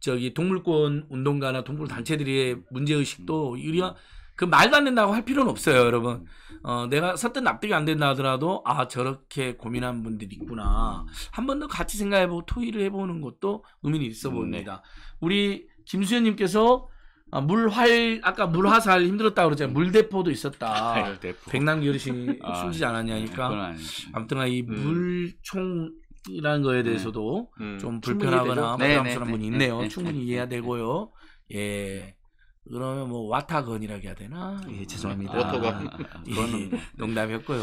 저기 동물권 운동가나 동물 단체들의 문제 의식도 유리한 그 말도 안 된다고 할 필요는 없어요, 여러분. 어, 내가 선뜻 납득이 안 된다 하더라도 아 저렇게 고민한 분들이 있구나. 한 번 더 같이 생각해보고 토의를 해보는 것도 의미는 있어 음, 네. 보입니다. 우리 김수현님께서 아, 물활 아까 물화살 힘들었다 그러잖아요. 음. 물대포도 있었다. 백남 기어르신이 아, 아 숨지지 않았냐니까. 아무튼 이 음. 물총이라는 거에 대해서도 음. 좀 음. 불편하거나 부담스러운 분이 있네요. 네네. 네, 충분히 네, 이해가 네, 되고요. 예. 그러면 뭐 와타건이라고 해야 되나? 예, 죄송합니다. 워터건. 아, 예, 뭐. 농담이었고요.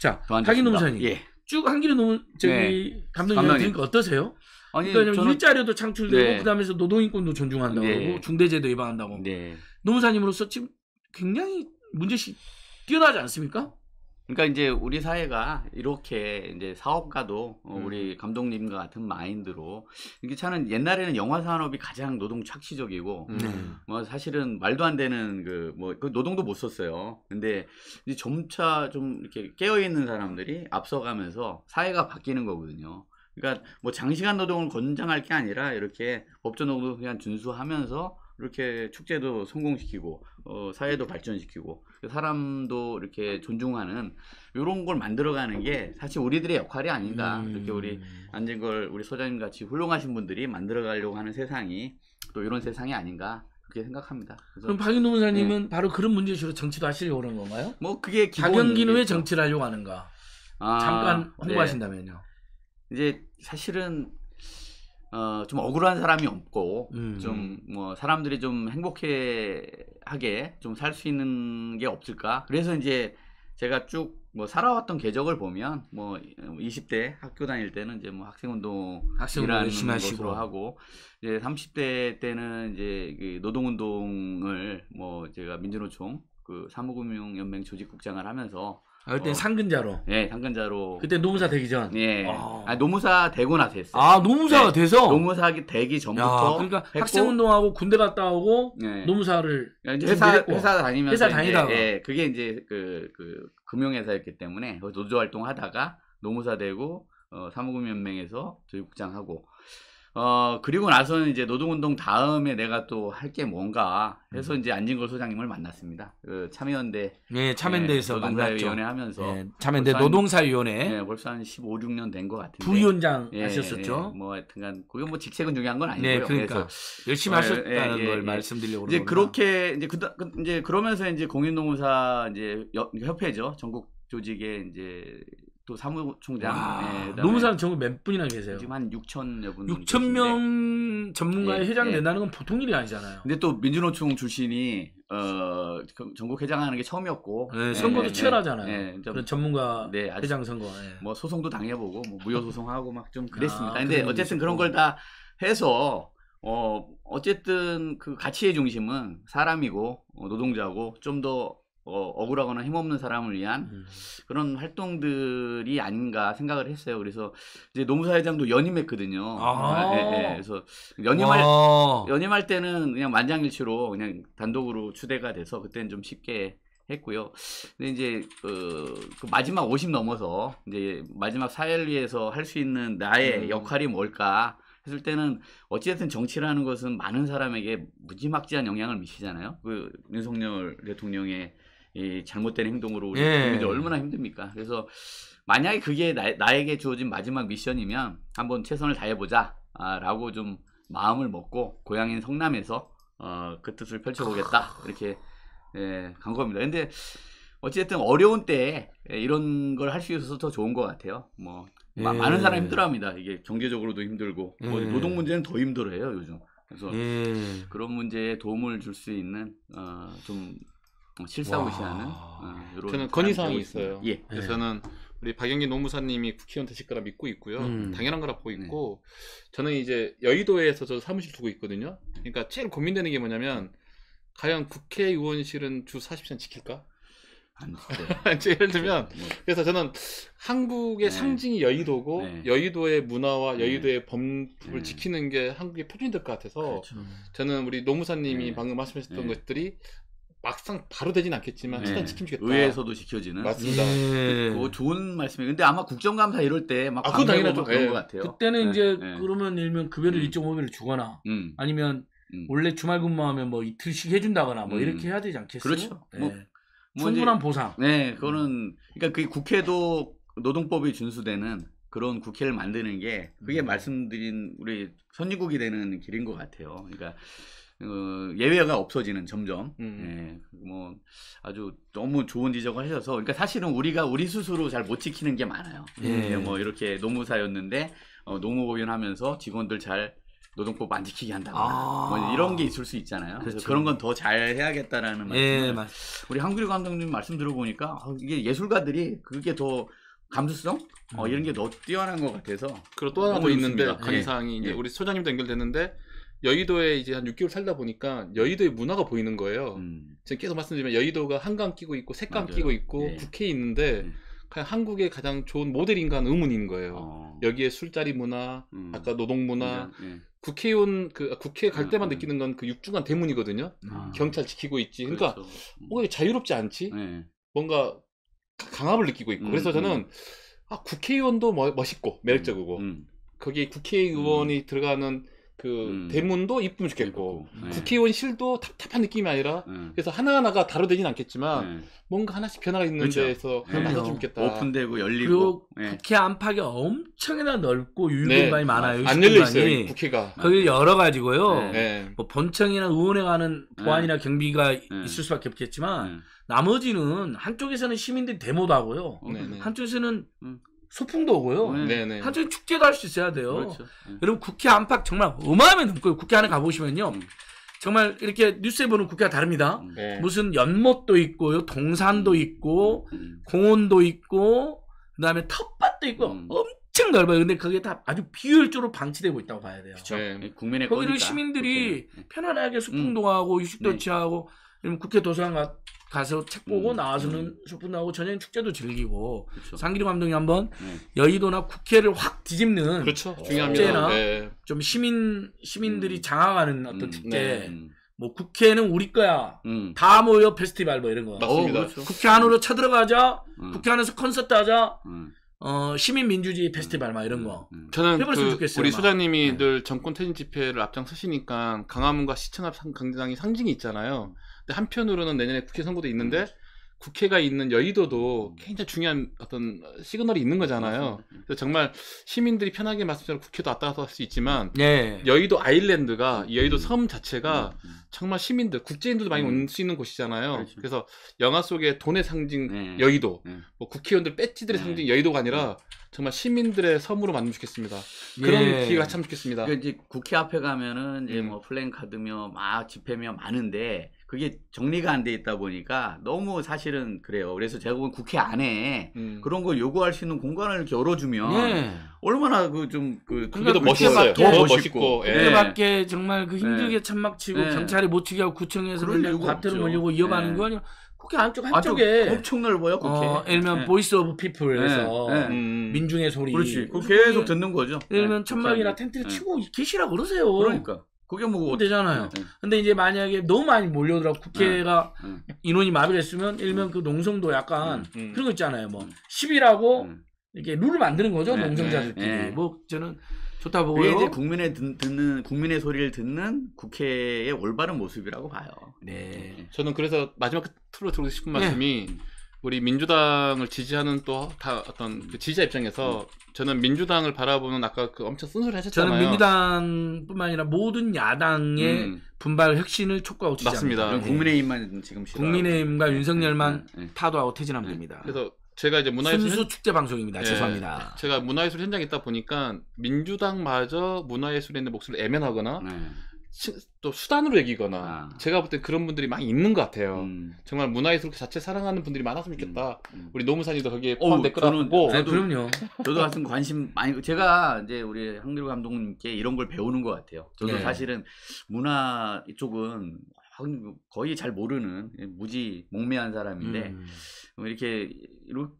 자, 하기 농사님. 예. 쭉 한길의 노무 저기 네. 감독님 들으니 어떠세요? 아니, 그러니까 저는... 일자리도 창출되고 네. 그다음에서 노동인권도 존중한다고 네. 뭐 중대제도 위반한다고. 네. 노무사님으로서 지금 굉장히 문제식 뛰어나지 않습니까? 그러니까 이제 우리 사회가 이렇게 이제 사업가도 어, 우리 음. 감독님과 같은 마인드로 이게 차는 옛날에는 영화 산업이 가장 노동 착취적이고 음. 네. 뭐 사실은 말도 안 되는 그뭐그 뭐 그 노동도 못 썼어요. 근데 이제 점차 좀 이렇게 깨어 있는 사람들이 앞서가면서 사회가 바뀌는 거거든요. 그러니까 뭐 장시간 노동을 권장할 게 아니라 이렇게 법적 노동 그냥 준수하면서 이렇게 축제도 성공시키고 어, 사회도 그렇죠. 발전시키고 그 사람도 이렇게 존중하는 이런 걸 만들어가는 게 사실 우리들의 역할이 아닌가 음. 이렇게 우리 안진걸 음. 우리 소장님 같이 훌륭하신 분들이 만들어가려고 하는 세상이 또 이런 세상이 아닌가 그렇게 생각합니다. 그럼 박윤호 원사님은 네. 바로 그런 문제 주로 정치도 하시려고 그런 건가요? 뭐 그게 기본 박연기는 왜 정치를 하려고 하는가? 아, 잠깐 네. 홍보하신다면요. 네. 이제 사실은 어, 좀 억울한 사람이 없고 음. 좀뭐 사람들이 좀 행복하게 좀 살 수 있는 게 없을까? 그래서 이제 제가 쭉 뭐 살아왔던 궤적을 보면 뭐 20대 학교 다닐 때는 이제 뭐 학생운동 학생운동 것으로 하고 이제 30대 때는 이제 그 노동운동을 뭐 제가 민주노총 그 사무금융연맹 조직국장을 하면서 아, 그때 어, 상근자로. 예, 상근자로. 그때 노무사 되기 전. 예. 아, 아 노무사 되고 나서 했어요. 아, 노무사가 네. 돼서? 노무사 되기 전부터. 야, 그러니까 학생 운동하고 군대 갔다 오고 예. 노무사를 그러니까 회사 회사 다니면서 회사 다니다가 예, 그게 이제 그, 그 금융회사였기 때문에 노조 활동 하다가 노무사 되고 어, 사무금연맹에서 교육국장 하고 어, 그리고 나서는 이제 노동운동 다음에 내가 또 할 게 뭔가 해서 음. 이제 안진걸 소장님을 만났습니다. 그 참여연대. 네, 참여연대에서 네, 예, 노동사위원회 하면서. 네, 참여연대 노동사위원회. 네, 벌써 한 15, 16년 된 것 같은데. 부위원장 예, 하셨었죠. 예, 뭐 하여튼간, 그게 뭐 직책은 중요한 건 아니고요. 네, 그러니까. 열심히 어, 하셨다는 예, 걸 말씀드리려고 이제 그렇게, 이제, 그, 이제 그러면서 이제 공인노무사 이제 협회죠. 전국 조직에 이제 또 사무총장. 와, 네, 노무사 전국 몇 분이나 계세요? 지금 한 6천여 분. 6천 명 전문가의 예, 회장 예. 된다는 건 보통 일이 아니잖아요. 근데 또 민주노총 출신이 어, 그 전국 회장하는 게 처음이었고. 네, 예, 선거도 예, 예. 치열하잖아요. 예, 그런 전문가 네, 회장 선거. 뭐 소송도 당해보고 뭐 무효 소송하고 막 좀 그랬습니다. 아, 근데 어쨌든 그런 걸 다 해서 어 어쨌든 그 가치의 중심은 사람이고 어, 노동자고 좀더 어, 억울하거나 힘없는 사람을 위한 음. 그런 활동들이 아닌가 생각을 했어요. 그래서 이제 노무사회장도 연임했거든요. 아, 아 예, 예. 그래서 연임할 연임할 때는 그냥 만장일치로 그냥 단독으로 추대가 돼서 그때는 좀 쉽게 했고요. 근데 이제 어, 그 마지막 50 넘어서 이제 마지막 사회를 위해서 할 수 있는 나의 음. 역할이 뭘까? 했을 때는 어찌됐든 정치라는 것은 많은 사람에게 무지막지한 영향을 미치잖아요. 그 윤석열 대통령의 이 잘못된 행동으로 우리 예. 국민들이 얼마나 힘듭니까? 그래서 만약에 그게 나, 에게 주어진 마지막 미션이면 한번 최선을 다해보자라고 아, 좀 마음을 먹고 고향인 성남에서 어, 그 뜻을 펼쳐보겠다 아. 이렇게 예, 간 겁니다. 근데 어쨌든 어려운 때에 예, 이런 걸 할 수 있어서 더 좋은 것 같아요. 뭐 예. 많은 사람 힘들어합니다. 이게 경제적으로도 힘들고 뭐 예. 뭐 노동 문제는 더 힘들어해요 요즘. 그래서 예. 그런 문제에 도움을 줄 수 있는 어, 좀뭐 실사무고 시하는 어, 저는 건의사항이 있어요. 예. 그래서 저는 우리 박영기 노무사님이 국회의원 되실 거라 믿고 있고요. 음. 당연한 거라 보고 네. 있고 네. 저는 이제 여의도에서 저 사무실 두고 있거든요. 그러니까 제일 고민되는 게 뭐냐면 과연 국회의원실은 주 40시간 지킬까? 예를 들면 네. 그래서 저는 한국의 네. 상징이 여의도고 네. 네. 여의도의 문화와 여의도의 법을 지키는 게 한국의 표준이 될것 같아서 그렇죠. 저는 우리 노무사님이 방금 말씀하셨던 것들이 막상 바로 되진 않겠지만 최대한 네. 지켜주겠다. 의회에서도 지켜지는. 맞습니다. 예. 뭐 좋은 말씀이에요. 근데 아마 국정감사 이럴 때막 아, 그건 당연하죠. 그런 예. 것 같아요. 그때는 네, 이제 네. 그러면 일면 급여를 음. 1.5배를 주거나 음. 아니면 음. 원래 주말 근무하면 뭐 이틀씩 해준다거나 뭐 이렇게 음. 해야 되지 않겠어요? 그렇죠. 네. 뭐, 뭐 충분한 이제, 보상. 네, 그거는 그러니까 그 국회도 노동법이 준수되는 그런 국회를 만드는 게 그게 음. 말씀드린 우리 선진국이 되는 길인 것 같아요. 그러니까 어, 예외가 없어지는 점점 음. 예, 뭐 아주 너무 좋은 지적을 하셔서 그러니까 사실은 우리가 우리 스스로 잘 못 지키는 게 많아요. 예. 음, 예. 뭐 이렇게 노무사였는데 어, 노무고연하면서 직원들 잘 노동법 안 지키게 한다거나 아~ 뭐 이런 게 있을 수 있잖아요. 그렇죠. 그래서 그런 건 더 잘 해야겠다라는 말씀. 예, 우리 한규리 감독님 말씀 들어보니까 아, 이게 예술가들이 그게 더 감수성 어, 음. 어, 이런 게 더 뛰어난 것 같아서. 그리고 또 하나 더 있는데 강의사항이 예. 이제 예. 우리 소장님도 연결됐는데 여의도에 이제 한 6개월 살다 보니까 여의도의 문화가 보이는 거예요. 음. 제가 계속 말씀드리면 여의도가 한강 끼고 있고 색강 끼고 있고 예. 국회 있는데 음. 그냥 한국의 가장 좋은 모델인간 의문인 거예요. 어. 여기에 술자리 문화, 음. 아까 노동 문화, 예. 국회의원 그 아, 국회 갈 음, 때만 음. 느끼는 건 그 육중한 대문이거든요. 아. 경찰 지키고 있지. 그러니까 그렇죠. 음. 뭔가 자유롭지 않지. 예. 뭔가 강압을 느끼고 있고. 그래서 저는 아, 국회의원도 멋있고 매력적이고 거기에 국회의원이 들어가는 그 음. 대문도 이쁘면 좋겠고 네. 국회의원실도 답답한 느낌이 아니라 네. 그래서 하나하나가 다뤄되진 않겠지만 네. 뭔가 하나씩 변화가 있는 그렇죠. 데에서 맞아 네. 주겠다 오픈되고 열리고 그리고 네. 국회 안팎이 엄청나 넓고 유유공간이 네. 많아요 아, 안 열려 있어요 국회가 거기 여러 가지고요 뭐 본청이나 의원에 가는 보안이나 경비가 있을 수밖에 없겠지만 나머지는 한쪽에서는 시민들이 데모도 하고요 어, 그렇죠. 한쪽에서는 음. 소풍도 오고요. 음. 네. 한쪽에 네. 네. 축제도 할 수 있어야 돼요. 그렇죠. 네. 여러분 국회 안팎 정말 어마어마하게 넘고요. 국회 안에 가보시면요. 음. 정말 이렇게 뉴스에 보는 국회가 다릅니다. 음. 네. 무슨 연못도 있고요, 동산도 있고, 공원도 있고, 그 다음에 텃밭도 있고, 음. 엄청 넓어요. 근데 그게 다 아주 비효율적으로 방치되고 있다고 봐야 돼요. 그렇죠. 네. 예, 국민의 거기를 시민들이 그렇구 편안하게 소풍도 음. 하고, 휴식도 네. 취하고, 국회 도서관 가서 책 보고 음, 나와서는 음. 쇼분하고 전형 축제도 즐기고 그렇죠. 상기림 감독이 한번 음. 여의도나 국회를 확 뒤집는 그렇 어, 축제나 네. 좀 시민 시민들이 음. 장악하는 어떤 음, 축제 네. 음. 뭐 국회는 우리 거야 다 모여 페스티벌 뭐 이런 거 맞습니다. 어, 그렇죠. 국회 안으로 쳐들어가자 국회 안에서 콘서트 하자 어 시민 민주주의 페스티벌 막 이런 거 저는 해버렸으면 그 좋겠어요, 우리 소장님이 네. 늘 정권 퇴진 집회를 앞장서시니까 강화문과 시청 앞 강당이 상징이 있잖아요. 근데 한편으로는 내년에 국회 선거도 있는데 음, 그렇죠. 국회가 있는 여의도도 음. 굉장히 중요한 어떤 시그널이 있는 거잖아요. 음. 그래서 정말 시민들이 편하게 말씀처럼 국회도 왔다 갔다 할 수 있지만 네. 여의도 아일랜드가 여의도 섬 자체가 정말 시민들, 국제인들도 많이 올 수 있는 곳이잖아요. 그렇죠. 그래서 영화 속에 돈의 상징 네. 여의도, 네. 뭐 국회의원들 배지들의 네. 상징 여의도가 아니라 네. 정말 시민들의 섬으로 만들면 좋겠습니다. 예. 그런 예. 기회가 참 좋겠습니다. 그러니까 이제 국회 앞에 가면은 이제 음. 뭐 플랜카드며 막 집회며 많은데 그게 정리가 안 돼 있다 보니까 너무 사실은 그래요. 그래서 제가 보면 국회 안에 음. 그런 걸 요구할 수 있는 공간을 열어주면 네. 얼마나 그 좀그 그게더 멋있어요. 더 멋있고 예. 그밖에 네. 정말 그 네. 힘들게 네. 천막 치고 경찰이 못 치게 하고 구청에서 밭으로 몰리고 이어가는거아니야 국회 안쪽 아, 한쪽에 엄청 넓어요 국회. 어, 예를 들면 보이스 오브 피플에서 민중의 소리. 그렇지. 계속 듣는 거죠. 예를 들면 네. 천막이나 텐트를 네. 치고 계시라 그러세요. 그러니까. 그게 뭐어때잖아요 네, 네. 근데 이제 만약에 너무 많이 몰려들어 국회가 네. 네. 인원이 마비가 있으면 일명 음. 그 농성도 약간 음, 음. 그런 거 있잖아요. 뭐 10이라고 이렇게 룰을 만드는 거죠 네, 농성자들끼리. 뭐 저는 좋다 보고요. 이게 이제 국민의 듣, 는 국민의 소리를 듣는 국회의 올바른 모습이라고 봐요. 네. 저는 그래서 마지막 끝로 들고 어 싶은 말씀이. 우리 민주당을 지지하는 또 다 어떤 그 지지자 입장에서 음. 저는 민주당을 바라보는 아까 그 엄청 쓴소리 하셨잖아요. 저는 민주당뿐만 아니라 모든 야당의 음. 분발 혁신을 촉구하고 지지합니다. 맞습니다. 네. 국민의힘만 지금 싫어 국민의힘과 네. 윤석열만 네, 네. 타도하고 퇴진합니다. 네. 그래서 제가 이제 문화예술 순수 축제 방송입니다. 예, 죄송합니다. 제가 문화예술 현장에 있다 보니까 민주당마저 문화예술인의 목소리를 애면하거나 네. 시, 또 수단으로 얘기거나 아. 제가 볼 때 그런 분들이 많이 있는 것 같아요. 음. 정말 문화예술 자체 사랑하는 분들이 많았으면 좋겠다. 음. 음. 우리 노무사님도 거기에 포함될 거라고. 저 그럼요. 저도 같은 관심 많이 제가 이제 우리 황기로 감독님께 이런 걸 배우는 것 같아요. 저도 네. 사실은 문화 이쪽은 거의 잘 모르는 무지 몽매한 사람인데 음. 뭐 이렇게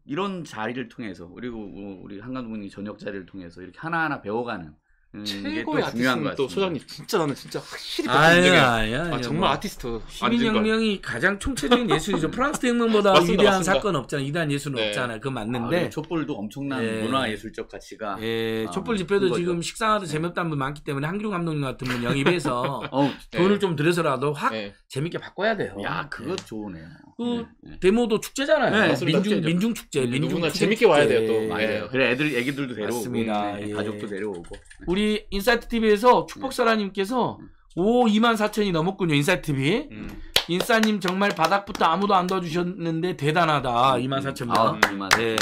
이런 자리를 통해서 그리고 뭐 우리 한감독님 저녁 자리를 통해서 이렇게 하나하나 배워가는 음, 최고의 아티스트또 소장님 진짜 나는 진짜 확실히 아야아야아 정말 뭐. 아티스트 시민혁명이 그러니까 가장 총체적인 예술이죠 프랑스 혁명보다 위대한 맞습니다. 사건 없잖아 이단 예술은 네. 없잖아 그 맞는데 아, 촛불도 엄청난 네. 문화예술적 가치가 예, 아, 촛불 집회도 지금 식상하도 네. 재미없다는 분 많기 때문에 한기 감독님 같은 분 영입해서 어, 돈을 좀 들여서라도 확 네. 재밌게 바꿔야 돼요 야 예. 그거 좋네요그 네, 데모도 축제잖아요 민중, 민중 축제 민중 누구 재밌게 와야 돼요 또 예. 그래 애들 애기들도 데려오고 가족도 데려오고 우리 우리 인사이트 TV에서 축복사라님께서 네. 음. 오 2만 4천이 넘었군요 인사이트 TV. 음. 인싸님 정말 바닥부터 아무도 안 도와주셨는데 대단하다 2만 음. 4천 명. 아, 2만 음, 4천. 네.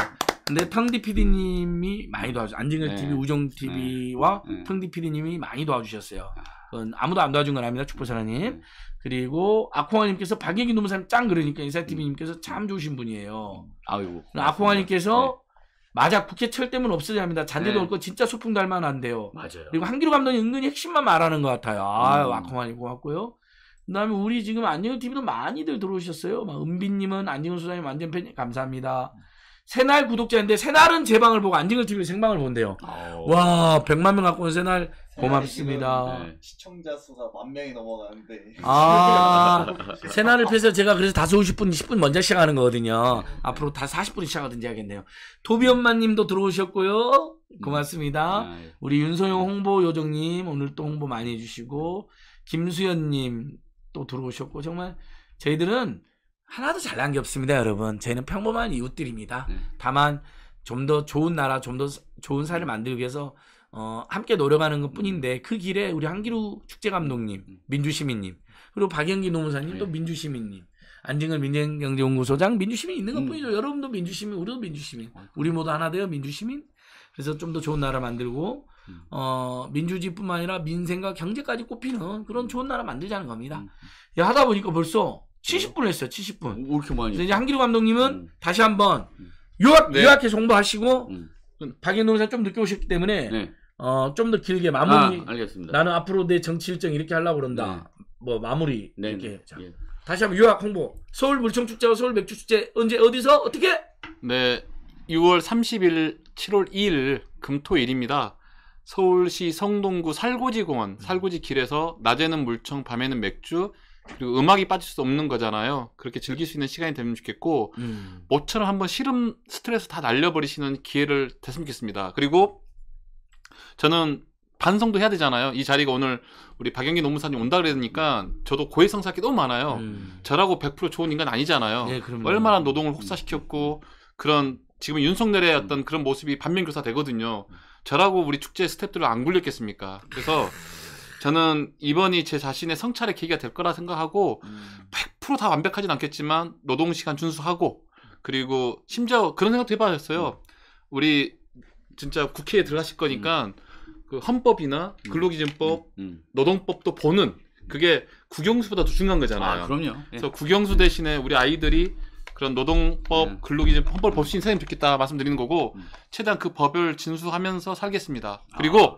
근데 텅디 PD님이 많이 도와주. 안진걸 TV, 네. 우정 TV와 네. 텅디 네. PD님이 많이 도와주셨어요. 아. 그건 아무도 안 도와준 건 아닙니다 축복사라님 그리고 아쿠아님께서 박예기 노무사님 짱 그러니까 인사이트 TV님께서 참 좋으신 분이에요. 아이고. 아쿠아님께서 맞아 국회 철대문 없어야 합니다. 잔디도 네. 없고 진짜 소풍 달만 한데요. 맞아요. 그리고 한기로 감독이 은근히 핵심만 말하는 것 같아요. 아 음. 와커만이 고맙고요. 그다음에 우리 지금 안녕 TV도 많이들 들어오셨어요. 막 은빈님은 안녕 수장님 완전 팬 감사합니다. 새날 구독자인데 새날은 제 방을 보고 안징을 TV 생방을 본대요. 아, 어. 와 100만 명 갖고 온 새날 고맙습니다. 네, 시청자 수가 만 명이 넘어가는데. 아 새날을 펴서 제가 그래서 다 50분 10분 먼저 시작하는 거거든요. 앞으로 다 40분 시작하든지 하겠네요. 도비 엄마님도 들어오셨고요. 고맙습니다. 네. 우리 윤소영 홍보 요정님 오늘 또 홍보 많이 해주시고 김수현님 또 들어오셨고 정말 저희들은 하나도 잘난 게 없습니다, 여러분. 쟤는 평범한 이웃들입니다. 네. 다만 좀 더 좋은 나라, 좀 더 좋은 사회를 네. 만들기 위해서 어, 함께 노력하는 것 뿐인데 그 길에 우리 한기루 축제 감독님, 음. 민주시민님, 그리고 박영기 노무사님 네. 또 민주시민님, 안진걸 민생경제연구소장 민주시민 있는 것 음. 뿐이죠. 음. 여러분도 민주시민, 우리도 민주시민, 아, 그렇죠. 우리 모두 하나 되어 민주시민. 그래서 좀 더 좋은 나라 만들고 음. 어, 민주주의뿐만 아니라 민생과 경제까지 꼽히는 그런 좋은 나라 만들자는 겁니다. 음. 야, 하다 보니까 벌써 70분 했어요. 70분. 왜 이렇게 많이? 이제 한기루 감독님은 음. 다시 한번 음. 요약 네. 요약해서 부하시고 음. 그 박인동 선수 좀 늦게 오셨기 때문에 네. 어, 좀더 길게 마무리. 아, 알겠습니다. 나는 앞으로 내 정치 일정 이렇게 하려고 그런다. 네. 뭐 마무리 네. 이렇게. 네. 자. 예. 다시 한번 요약 홍보. 서울 물청 축제와 서울 맥주 축제 언제 어디서 어떻게? 네. 6월 30일, 7월 2일 금토일입니다. 서울시 성동구 살고지 공원, 음. 살고지 길에서 낮에는 물청, 밤에는 맥주, 그리고 음악이 빠질 수 없는 거잖아요. 그렇게 즐길 수 있는 시간이 되면 좋겠고 음. 모처럼 한번 싫음 스트레스 다 날려버리시는 기회를 됐으면 좋겠습니다. 그리고 저는 반성도 해야 되잖아요. 이 자리가 오늘 우리 박영기 노무사님 온다 그러니까 저도 고해성사할 게 너무 많아요. 음. 저라고 100% 좋은 인간 아니잖아요. 네, 얼마나 음. 노동을 혹사시켰고 그런 지금 윤석열의 음. 어떤 그런 모습이 반면교사 되거든요. 음. 저라고 우리 축제 스탭들을 안 굴렸겠습니까? 그래서 저는 이번이 제 자신의 성찰의 계기가 될 거라 생각하고 음. 100%다 완벽하진 않겠지만 노동 시간 준수하고 그리고 심지어 그런 생각도 해봤어요. 음. 우리 진짜 국회에 들어가실 거니까 음. 그 헌법이나 음. 근로기준법, 음. 노동법도 보는 그게 국영수보다 더 중요한 거잖아요. 아, 그럼요. 예. 그래서 국영수 대신에 우리 아이들이 그런 노동법, 예. 근로기준법, 헌법 을 법신 생님 좋겠다 말씀드리는 거고 최대한 그 법을 진수하면서 살겠습니다. 아. 그리고 아.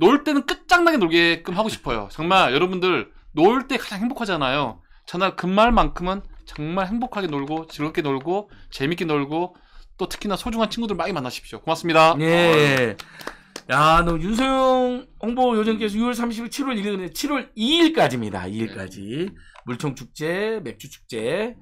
놀 때는 끝장나게 놀게끔 하고 싶어요. 정말 여러분들 놀 때 가장 행복하잖아요. 정나 금말만큼은 그 정말 행복하게 놀고 즐겁게 놀고 재밌게 놀고 또 특히나 소중한 친구들 많이 만나십시오. 고맙습니다. 네. 야, 너 윤소영 홍보 요정께서 6월 30일, 7월 1일, 7월 2일까지입니다. 2일까지. 네. 물총축제, 맥주축제.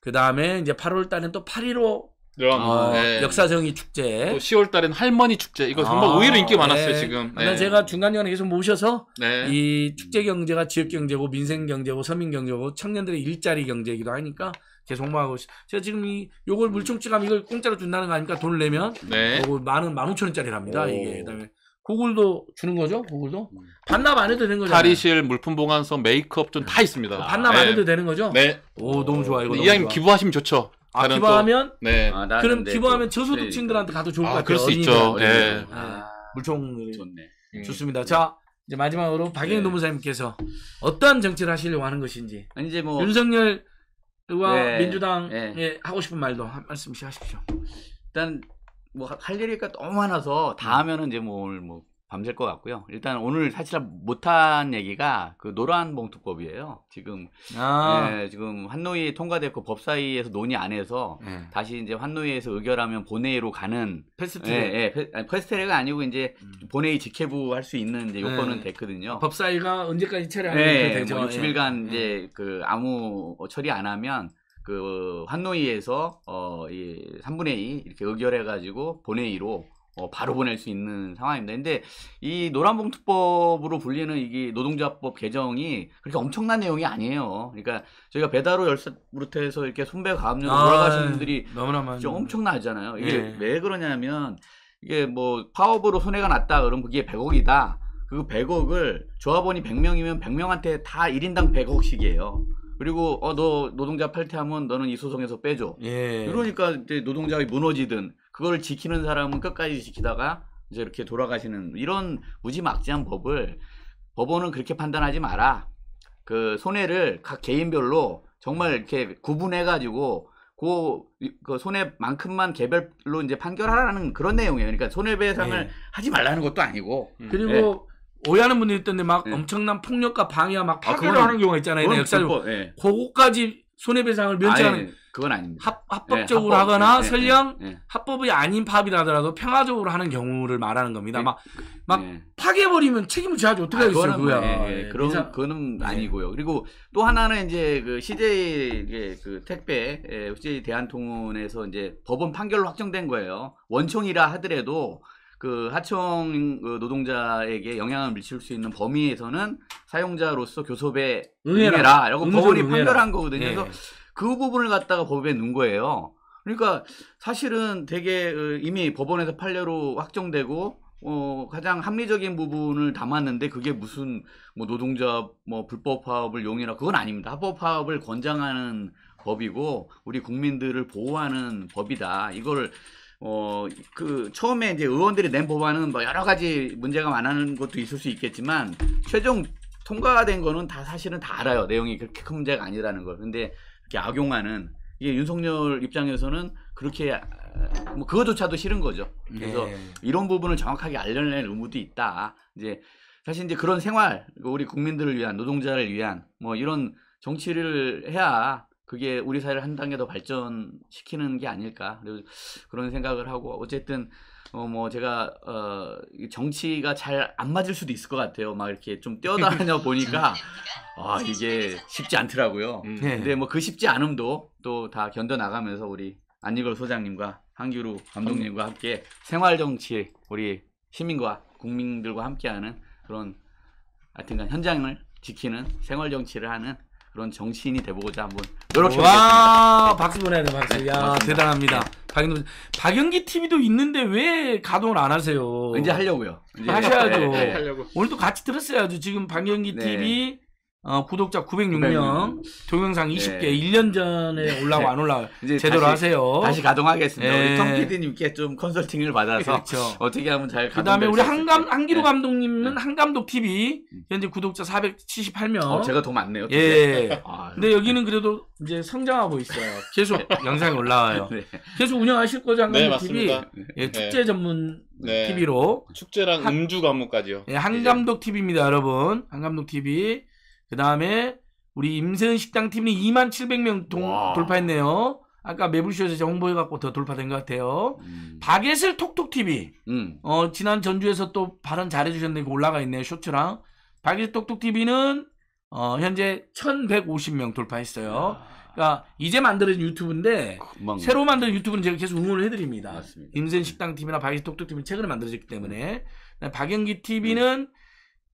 그 다음에 이제 8월 달엔 또8 1로 드라 어, 네. 역사정의 축제. 또 10월 달에는 할머니 축제. 이거 정말 아, 의외로 인기 예. 많았어요, 네. 지금. 네. 제가 중간중간에 계속 모셔서 네. 이 축제 경제가 지역 경제고 민생 경제고 서민 경제고 청년들의 일자리 경제이기도 하니까 계속 모하고 뭐 제가 지금 이 요걸 물총질감 이걸 공짜로 준다는 거 아닙니까? 돈을 내면 네. 요거 만원 만 오천 원짜리랍니다. 이게 그다음에 고글도 주는 거죠? 구글도 음. 반납 안 해도 되는 거죠? 다리실 물품 보관소, 메이크업 좀 다 있습니다. 반납 네. 안 해도 되는 거죠? 네. 오, 너무 좋아. 이거. 이왕이 기부하시면 좋죠. 아, 기부하면? 네. 아, 그럼 네, 기부하면 저소득층들한테 가도 좋을 아, 것 같아요. 그럴 수 있죠. 예. 아, 아, 물총. 좋네. 좋습니다. 네. 자, 이제 마지막으로 박영희 네. 노무사님께서 어떠한 정치를 하시려고 하는 것인지. 아니, 이제 뭐. 윤석열과 네. 예. 민주당에 네. 하고 싶은 말도 한 말씀씩 하십시오. 일단, 뭐, 할 일이 까 그러니까 너무 많아서 다 하면은 이제 뭐, 오 뭐, 밤샐 것 같고요. 일단 오늘 사실 못한 얘기가 그 노란 봉투법이에요. 지금 아. 예, 지금 환노위에 통과됐고 법사위에서 논의 안 해서 예. 다시 이제 환노위에서 의결하면 본회의로 가는 패스트랙. 예, 예, 아니, 패스트랙이 아니고 이제 음. 본회의 직회부 할 수 있는 이제 요건은 예. 됐거든요. 법사위가 언제까지 처리하는 예, 되죠. 그 뭐 60일간 예. 이제 그 아무 처리 안 하면 그환노위에서 어이 3분의 2 이렇게 의결해 가지고 본회의로 어, 바로 보낼 수 있는 상황입니다. 근데 이 노란봉투법으로 불리는 이게 노동조합법 개정이 그렇게 엄청난 내용이 아니에요. 그러니까 저희가 배달로 열쇠부르해서 이렇게 손배 가압류로 아, 돌아가시는 분들이 예. 너무나 많이 엄청나잖아요. 이게 네. 왜 그러냐면 이게 뭐 파업으로 손해가 났다 그러면 그게 100억이다. 그 100억을 조합원이 100명이면 100명한테 다 1인당 100억씩이에요. 그리고 어너 노동자 팔퇴하면 너는 이 소송에서 빼줘. 예. 그러니까 이제 노동자가 무너지든 그걸 지키는 사람은 끝까지 지키다가 이제 이렇게 돌아가시는 이런 무지막지한 법을 법원은 그렇게 판단하지 마라. 그 손해를 각 개인별로 정말 이렇게 구분해 가지고 그, 그 손해만큼만 개별로 이제 판결하라는 그런 내용이에요. 그러니까 손해배상을 네. 하지 말라는 것도 아니고 음. 그리고 네. 오해하는 분들이 있던데 막 네. 엄청난 폭력과 방해와 막 아, 파괴를 아, 하는 경우가 있잖아요. 역사적으로 네. 그거까지 손해배상을 면제하는 그건 아닙니다. 합, 예, 합법적으로 네, 합법, 하거나 네, 설령 네, 합법이 아닌 팝이라 더라도 평화적으로 하는 경우를 말하는 겁니다. 막, 막 파괴버리면 책임을 져야지 어떻게 아, 하겠어요, 아, 그거야. 뭐, 예, 그런, 인그는 아니고요. 그리고 또 하나는 이제 그 CJ 그 택배, CJ 대한통운에서 이제 법원 판결로 확정된 거예요. 원청이라 하더라도 그 하청 그 노동자에게 영향을 미칠 수 있는 범위에서는 사용자로서 교섭에 응해라, 라고 법원이 응해라. 판결한 거거든요. 그래서 그 부분을 갖다가 법에 넣은 거예요. 그러니까 사실은 되게 어, 이미 법원에서 판례로 확정되고 어, 가장 합리적인 부분을 담았는데 그게 무슨 뭐 노동자 뭐 불법 파업을 용이라 그건 아닙니다. 합법 파업을 권장하는 법이고 우리 국민들을 보호하는 법이다. 이걸 어그 처음에 이제 의원들이 낸 법안은 뭐 여러 가지 문제가 많은 것도 있을 수 있겠지만 최종 통과된 거는 다 사실은 다 알아요. 내용이 그렇게 큰 문제가 아니라는 걸. 근데 이렇게 악용하는 이게 윤석열 입장에서는 그렇게 아, 뭐그것조차도 싫은 거죠. 그래서 네. 이런 부분을 정확하게 알려낼 의무도 있다. 이제 사실 이제 그런 생활 그 우리 국민들을 위한 노동자를 위한 뭐 이런 정치를 해야 그게 우리 사회를 한 단계 더 발전시키는 게 아닐까 그런 생각을 하고 어쨌든 어, 뭐, 제가, 어, 정치가 잘 안 맞을 수도 있을 것 같아요. 막 이렇게 좀 뛰어다녀 보니까, 아, 이게 쉽지 않더라고요. 음. 근데 네. 뭐그 쉽지 않음도 또 다 견뎌나가면서 우리 안익걸 소장님과 한규루 감독님과 함께 생활정치, 우리 시민과 국민들과 함께하는 그런 하여튼간 현장을 지키는 생활정치를 하는 그런 정치인이 돼보고자 한번 노력해보겠습니다. 네. 박수 보내야 돼, 박수. 네, 야, 고맙습니다. 대단합니다. 네. 박연, 박연기 TV도 있는데 왜 가동을 안 하세요? 이제 하려고요. 이제 하셔야죠. 네, 네. 오늘도 같이 들었어야죠. 지금 박연기 TV 네. 어, 구독자 906명, 동영상 20개, 예. 네. 1년 전에 올라와, 안 올라와. 이제 제대로 다시, 하세요. 다시 가동하겠습니다. 네. 우리 PD님께 예. 좀 컨설팅을 받아서. 그렇죠. 어떻게 하면 잘 가동 그 다음에 우리 한감, 한기로 예. 감독님은 네. 한감독 TV, 음. 현재 구독자 478명. 어, 제가 더 많네요. 예. 아, 근데 여기는 그래도 이제 성장하고 있어요. 계속 네. 영상이 올라와요. 네. 계속 운영하실 거죠, 한감독 TV? 예, 축제 전문 TV로. 축제랑 음주 과목까지요. 예, 한감독 TV입니다, 여러분. 한감독 TV. 그 다음에 우리 임세은 식당 팀이 2만 700명 동, 돌파했네요. 아까 매블쇼에서 홍보해갖고 더 돌파된 것 같아요. 음. 박예슬 톡톡TV. 음. 어, 지난 전주에서 또 발언 잘해주셨는데 올라가 있네요. 쇼츠랑. 바게슬 톡톡TV는 어, 현재 1150명 돌파했어요. 야. 그니까 이제 만들어진 유튜브인데 금방. 새로 만든 유튜브는 제가 계속 응원을 해드립니다. 맞습니 임센 식당 TV나 바예스 톡톡 TV는 최근에 만들어졌기 때문에 음. 박영기 TV는 음.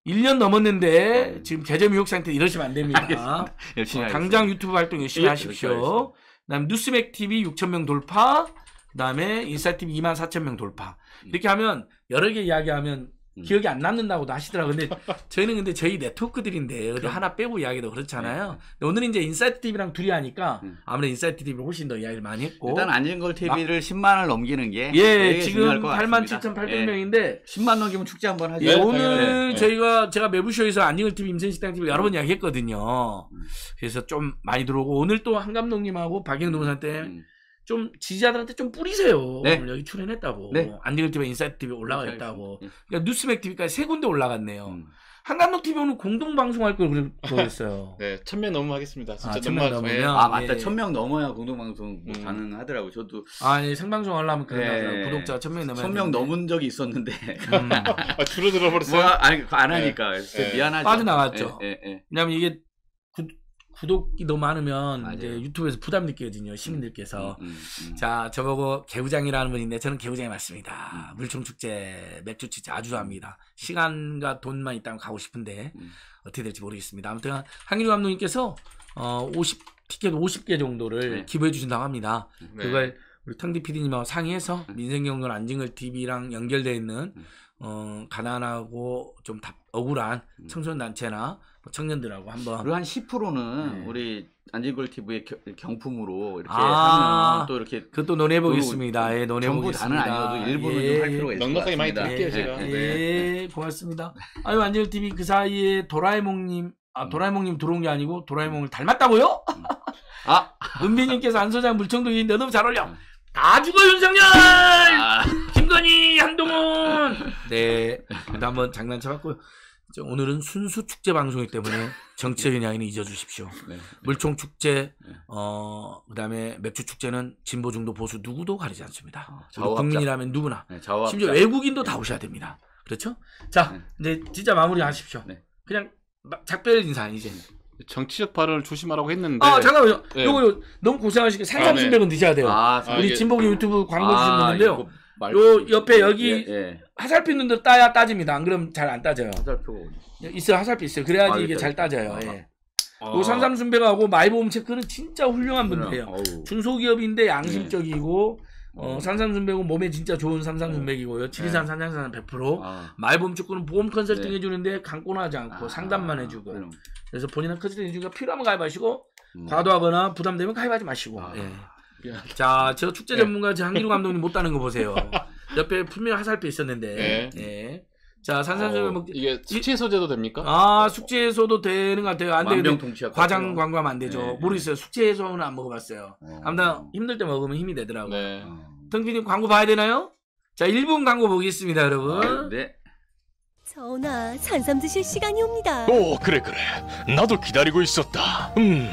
1년 넘었는데 네. 지금 계점 유혹 상태 이러시면 안 됩니다. 알겠습니다. 어, 열심히 어, 당장 하겠습니다. 유튜브 활동 열심히 예, 하십시오. 그다음 뉴스맥 TV 6천 명 돌파, 그다음에 인싸 TV 2만 4천 명 돌파. 음. 이렇게 하면 여러 개 이야기하면 음. 기억이 안 남는다고도 하시더라고요. 근데 저희는 근데 저희 네트워크들인데 어디 하나 빼고 이야기도 그렇잖아요. 네, 네. 근데 오늘은 이제 인사이트 TV랑 둘이 하니까 음. 아무래도 인사이트 TV를 훨씬 더 이야기를 많이 했고 일단 안진걸 TV를 아, 10만을 넘기는 게 예, 지금 8 7,800명인데 예. 10만 넘기면 축제 한번 하죠. 예, 예. 오늘 네. 저희가 제가 매부쇼에서 안진걸 TV 임선식당 TV 여러 번 음. 이야기했거든요. 그래서 좀 많이 들어오고 오늘 또 한 감독님하고 박영동 선생 음. 좀 지지자들한테 좀 뿌리세요. 네. 여기 출연했다고. 네. 안디글 TV, 인사이트 TV 올라가 있다고. 그러니까 뉴스맥 TV까지 세 군데 올라갔네요. 음. 한감독 TV 오늘 공동 방송할 걸 그랬어요. 네, 천명 넘어하겠습니다. 진짜 아, 천명 넘으면 아 맞다, 예. 천명 넘어야 공동 방송 뭐 음. 가능하더라고. 저도 아, 예, 생방송 하려면 그래요. 예. 네. 구독자 천명 넘어. 천명 넘은 적이 있었는데 음. 아, 줄어들어 버렸어요. 뭐, 아니 안 하니까 네. 미안하죠. 빠져나갔죠. 예, 예, 예. 왜냐면 이게 구독이 너무 많으면 이제 유튜브에서 부담 느껴지죠 시민들께서 음, 음, 음, 음. 자 저보고 개구장이라는 분인데 저는 개구장이 맞습니다 음. 물총 축제 맥주 축제 아주 좋아합니다 시간과 돈만 있다면 가고 싶은데 음. 어떻게 될지 모르겠습니다 아무튼 한길우 감독님께서 어50 티켓 50개 정도를 네. 기부해 주신다고 합니다 네. 그걸 우리 탕디 PD님하고 상의해서 네. 민생경론 안징을 TV랑 연결돼 있는 어 가난하고 좀 답, 억울한 청소년 단체나 뭐 청년들하고 한번 그한 10%는 네. 우리 안진골 TV의 경품으로 이렇게 아, 하면 또 이렇게 그것도 논해 보겠습니다. 예, 논해 보겠습니다. 다는 아니어도 일부는 예. 좀할 필요가 있을 것 넉넉하게 많이 드릴게요, 제가. 예, 네. 예, 고맙습니다. 아유 안진골 TV 그 사이에 도라에몽님 아 음. 도라에몽님 들어온 게 아니고 도라에몽을 닮았다고요? 아 은비님께서 안 소장 물청동인데 너무 잘 어울려. 음. 다 죽어 윤상열, 아. 김건희, 한동훈. 네, 한번 장난쳐봤고요. 오늘은 순수 축제 방송이기 때문에 정치적인 양인은 잊어주십시오. 네. 물총 축제, 네. 어 그다음에 맥주 축제는 진보 중도 보수 누구도 가리지 않습니다. 어, 국민이라면 누구나, 네, 심지어 외국인도 네. 다 오셔야 됩니다. 그렇죠? 자 네. 이제 진짜 마무리하십시오. 네. 그냥 작별 인사 이제. 정치적 발언을 조심하라고 했는데. 아 잠깐만요. 네. 요거, 너무 고생하시게 3 아, 3 0백은드셔야 돼요. 아, 우리 진보 유튜브 광고 아, 주신 분인데요 요 옆에 예, 여기 예, 예. 화살표 있는 대 따야 따집니다. 안 그럼 잘 안 따져요. 화살표 있어 예, 화살표 있어요. 그래야지 아, 이게 잘 따져요. 아, 예. 아. 산삼순배하고 마이보험 체크는 진짜 훌륭한 분들이에요. 어 중소기업인데 양심적이고 네. 어, 산삼순배고 어. 몸에 진짜 좋은 산삼순배이고요. 네. 네. 지리산 산양산 100%. 아. 마이보험 체크는 보험 컨설팅 해주는데 강권 하지 않고 아, 상담만 해주고. 그 그래서 본인은 컨설팅 해주니까 필요하면 가입하시고 음. 과도하거나 부담되면 가입하지 마시고. 아. 예. 미안하 자, 저 축제 예. 전문가 장기루 감독님 못 따는 거 보세요. 옆에 분명 화살표 있었는데. 예. 예. 자, 산산조각 어, 먹 뭐 이게 숙제 소제도 됩니까? 아, 숙제 소도 되는 것 같아요. 안 되는데 과장 광고하면 안 되죠. 네. 모르겠어요. 숙제 해소는 안 먹어봤어요. 어. 아무튼 힘들 때 먹으면 힘이 되더라고요. 네. 등빈님 광고 봐야 되나요? 자, 1분 광고 보겠습니다, 여러분. 아, 네. 전화 산삼 드실 시간이 옵니다. 오, 그래 그래. 나도 기다리고 있었다. 음.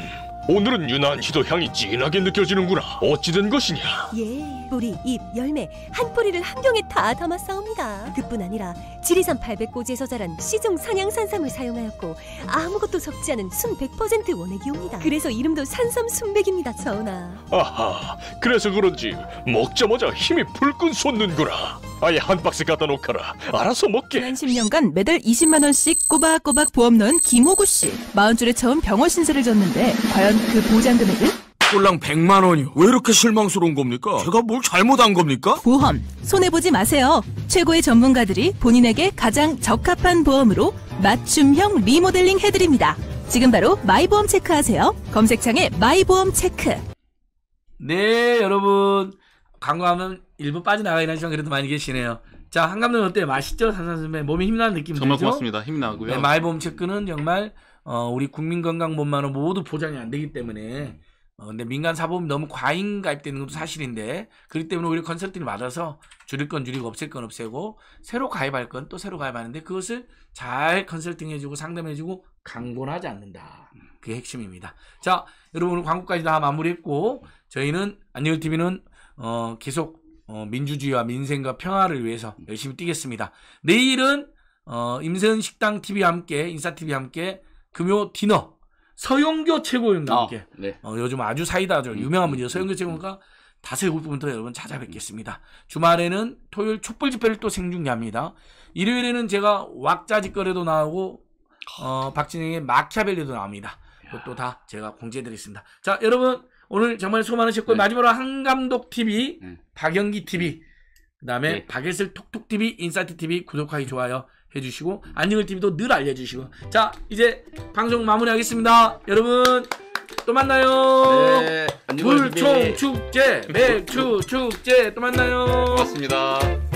오늘은 유난히도 향이 진하게 느껴지는구나. 어찌된 것이냐? 예, 뿌리, 잎, 열매 한 뿌리를 한 병에 다 담았사옵니다. 그뿐 아니라 지리산 800고지에서 자란 시중 산양산삼을 사용하였고 아무것도 섞지 않은 순 100% 원액이옵니다. 그래서 이름도 산삼 순백입니다, 전하. 아하, 그래서 그런지 먹자마자 힘이 불끈 솟는구나. 아예 한 박스 갖다 놓거라. 알아서 먹게. 지난 10년간 매달 20만 원씩 꼬박꼬박 보험 넣은 김호구 씨. 마흔 줄에 처음 병원 신세를 졌는데 과연 받았던 그 보장 금액은? 꼴랑 100만 원이요. 왜 이렇게 실망스러운 겁니까? 제가 뭘 잘못한 겁니까? 보험 손해보지 마세요. 최고의 전문가들이 본인에게 가장 적합한 보험으로 맞춤형 리모델링 해드립니다. 지금 바로 마이보험 체크하세요. 검색창에 마이보험 체크. 네, 여러분. 광고하면 일부 빠져나가긴 하지만 그래도 많이 계시네요. 자, 한감는 어때? 맛있죠? 산산수매 몸이 힘나는 느낌 이 정말 들죠? 고맙습니다. 힘나고요. 네, 마이보험 체크는 정말 어, 우리 국민 건강보험만은 모두 보장이 안 되기 때문에 어, 근데 민간 사보험이 너무 과잉 가입되는 것도 사실인데 그렇기 때문에 우리 컨설팅이 많아서 줄일 건 줄이고 없앨 건 없애고 새로 가입할 건 또 새로 가입하는데 그것을 잘 컨설팅해주고 상담해주고 강권 하지 않는다. 그게 핵심입니다. 자 여러분 광고까지 다 마무리했고 저희는 안녕TV는 어, 계속 어, 민주주의와 민생과 평화를 위해서 열심히 뛰겠습니다. 내일은 어, 임세은 식당 TV와 함께 인사 t v 와 함께 금요 디너 서영교 최고위원과 아, 함께 네. 어, 요즘 아주 사이다죠 유명한 음, 분이죠 음, 서영교 음. 최고위원과 다섯 일곱부터 여러분 찾아뵙겠습니다. 주말에는 토요일 촛불 집회를 또 생중계합니다. 일요일에는 제가 왁자지거래도 나오고 어, 박진영의 마키아벨리도 나옵니다. 그것도 다 제가 공지해드리겠습니다. 자 여러분 오늘 정말 수고 많으셨고 네. 마지막으로 한감독 TV, 네. 박영기 TV, 그다음에 네. 박예슬 톡톡 TV, 인사이트 TV 구독하기 좋아요. 해주시고 안녕을 TV도 늘 알려주시고 자 이제 방송 마무리하겠습니다. 여러분 또 만나요. 네, 불총 축제 매추 네, 축제 또 만나요. 고맙습니다.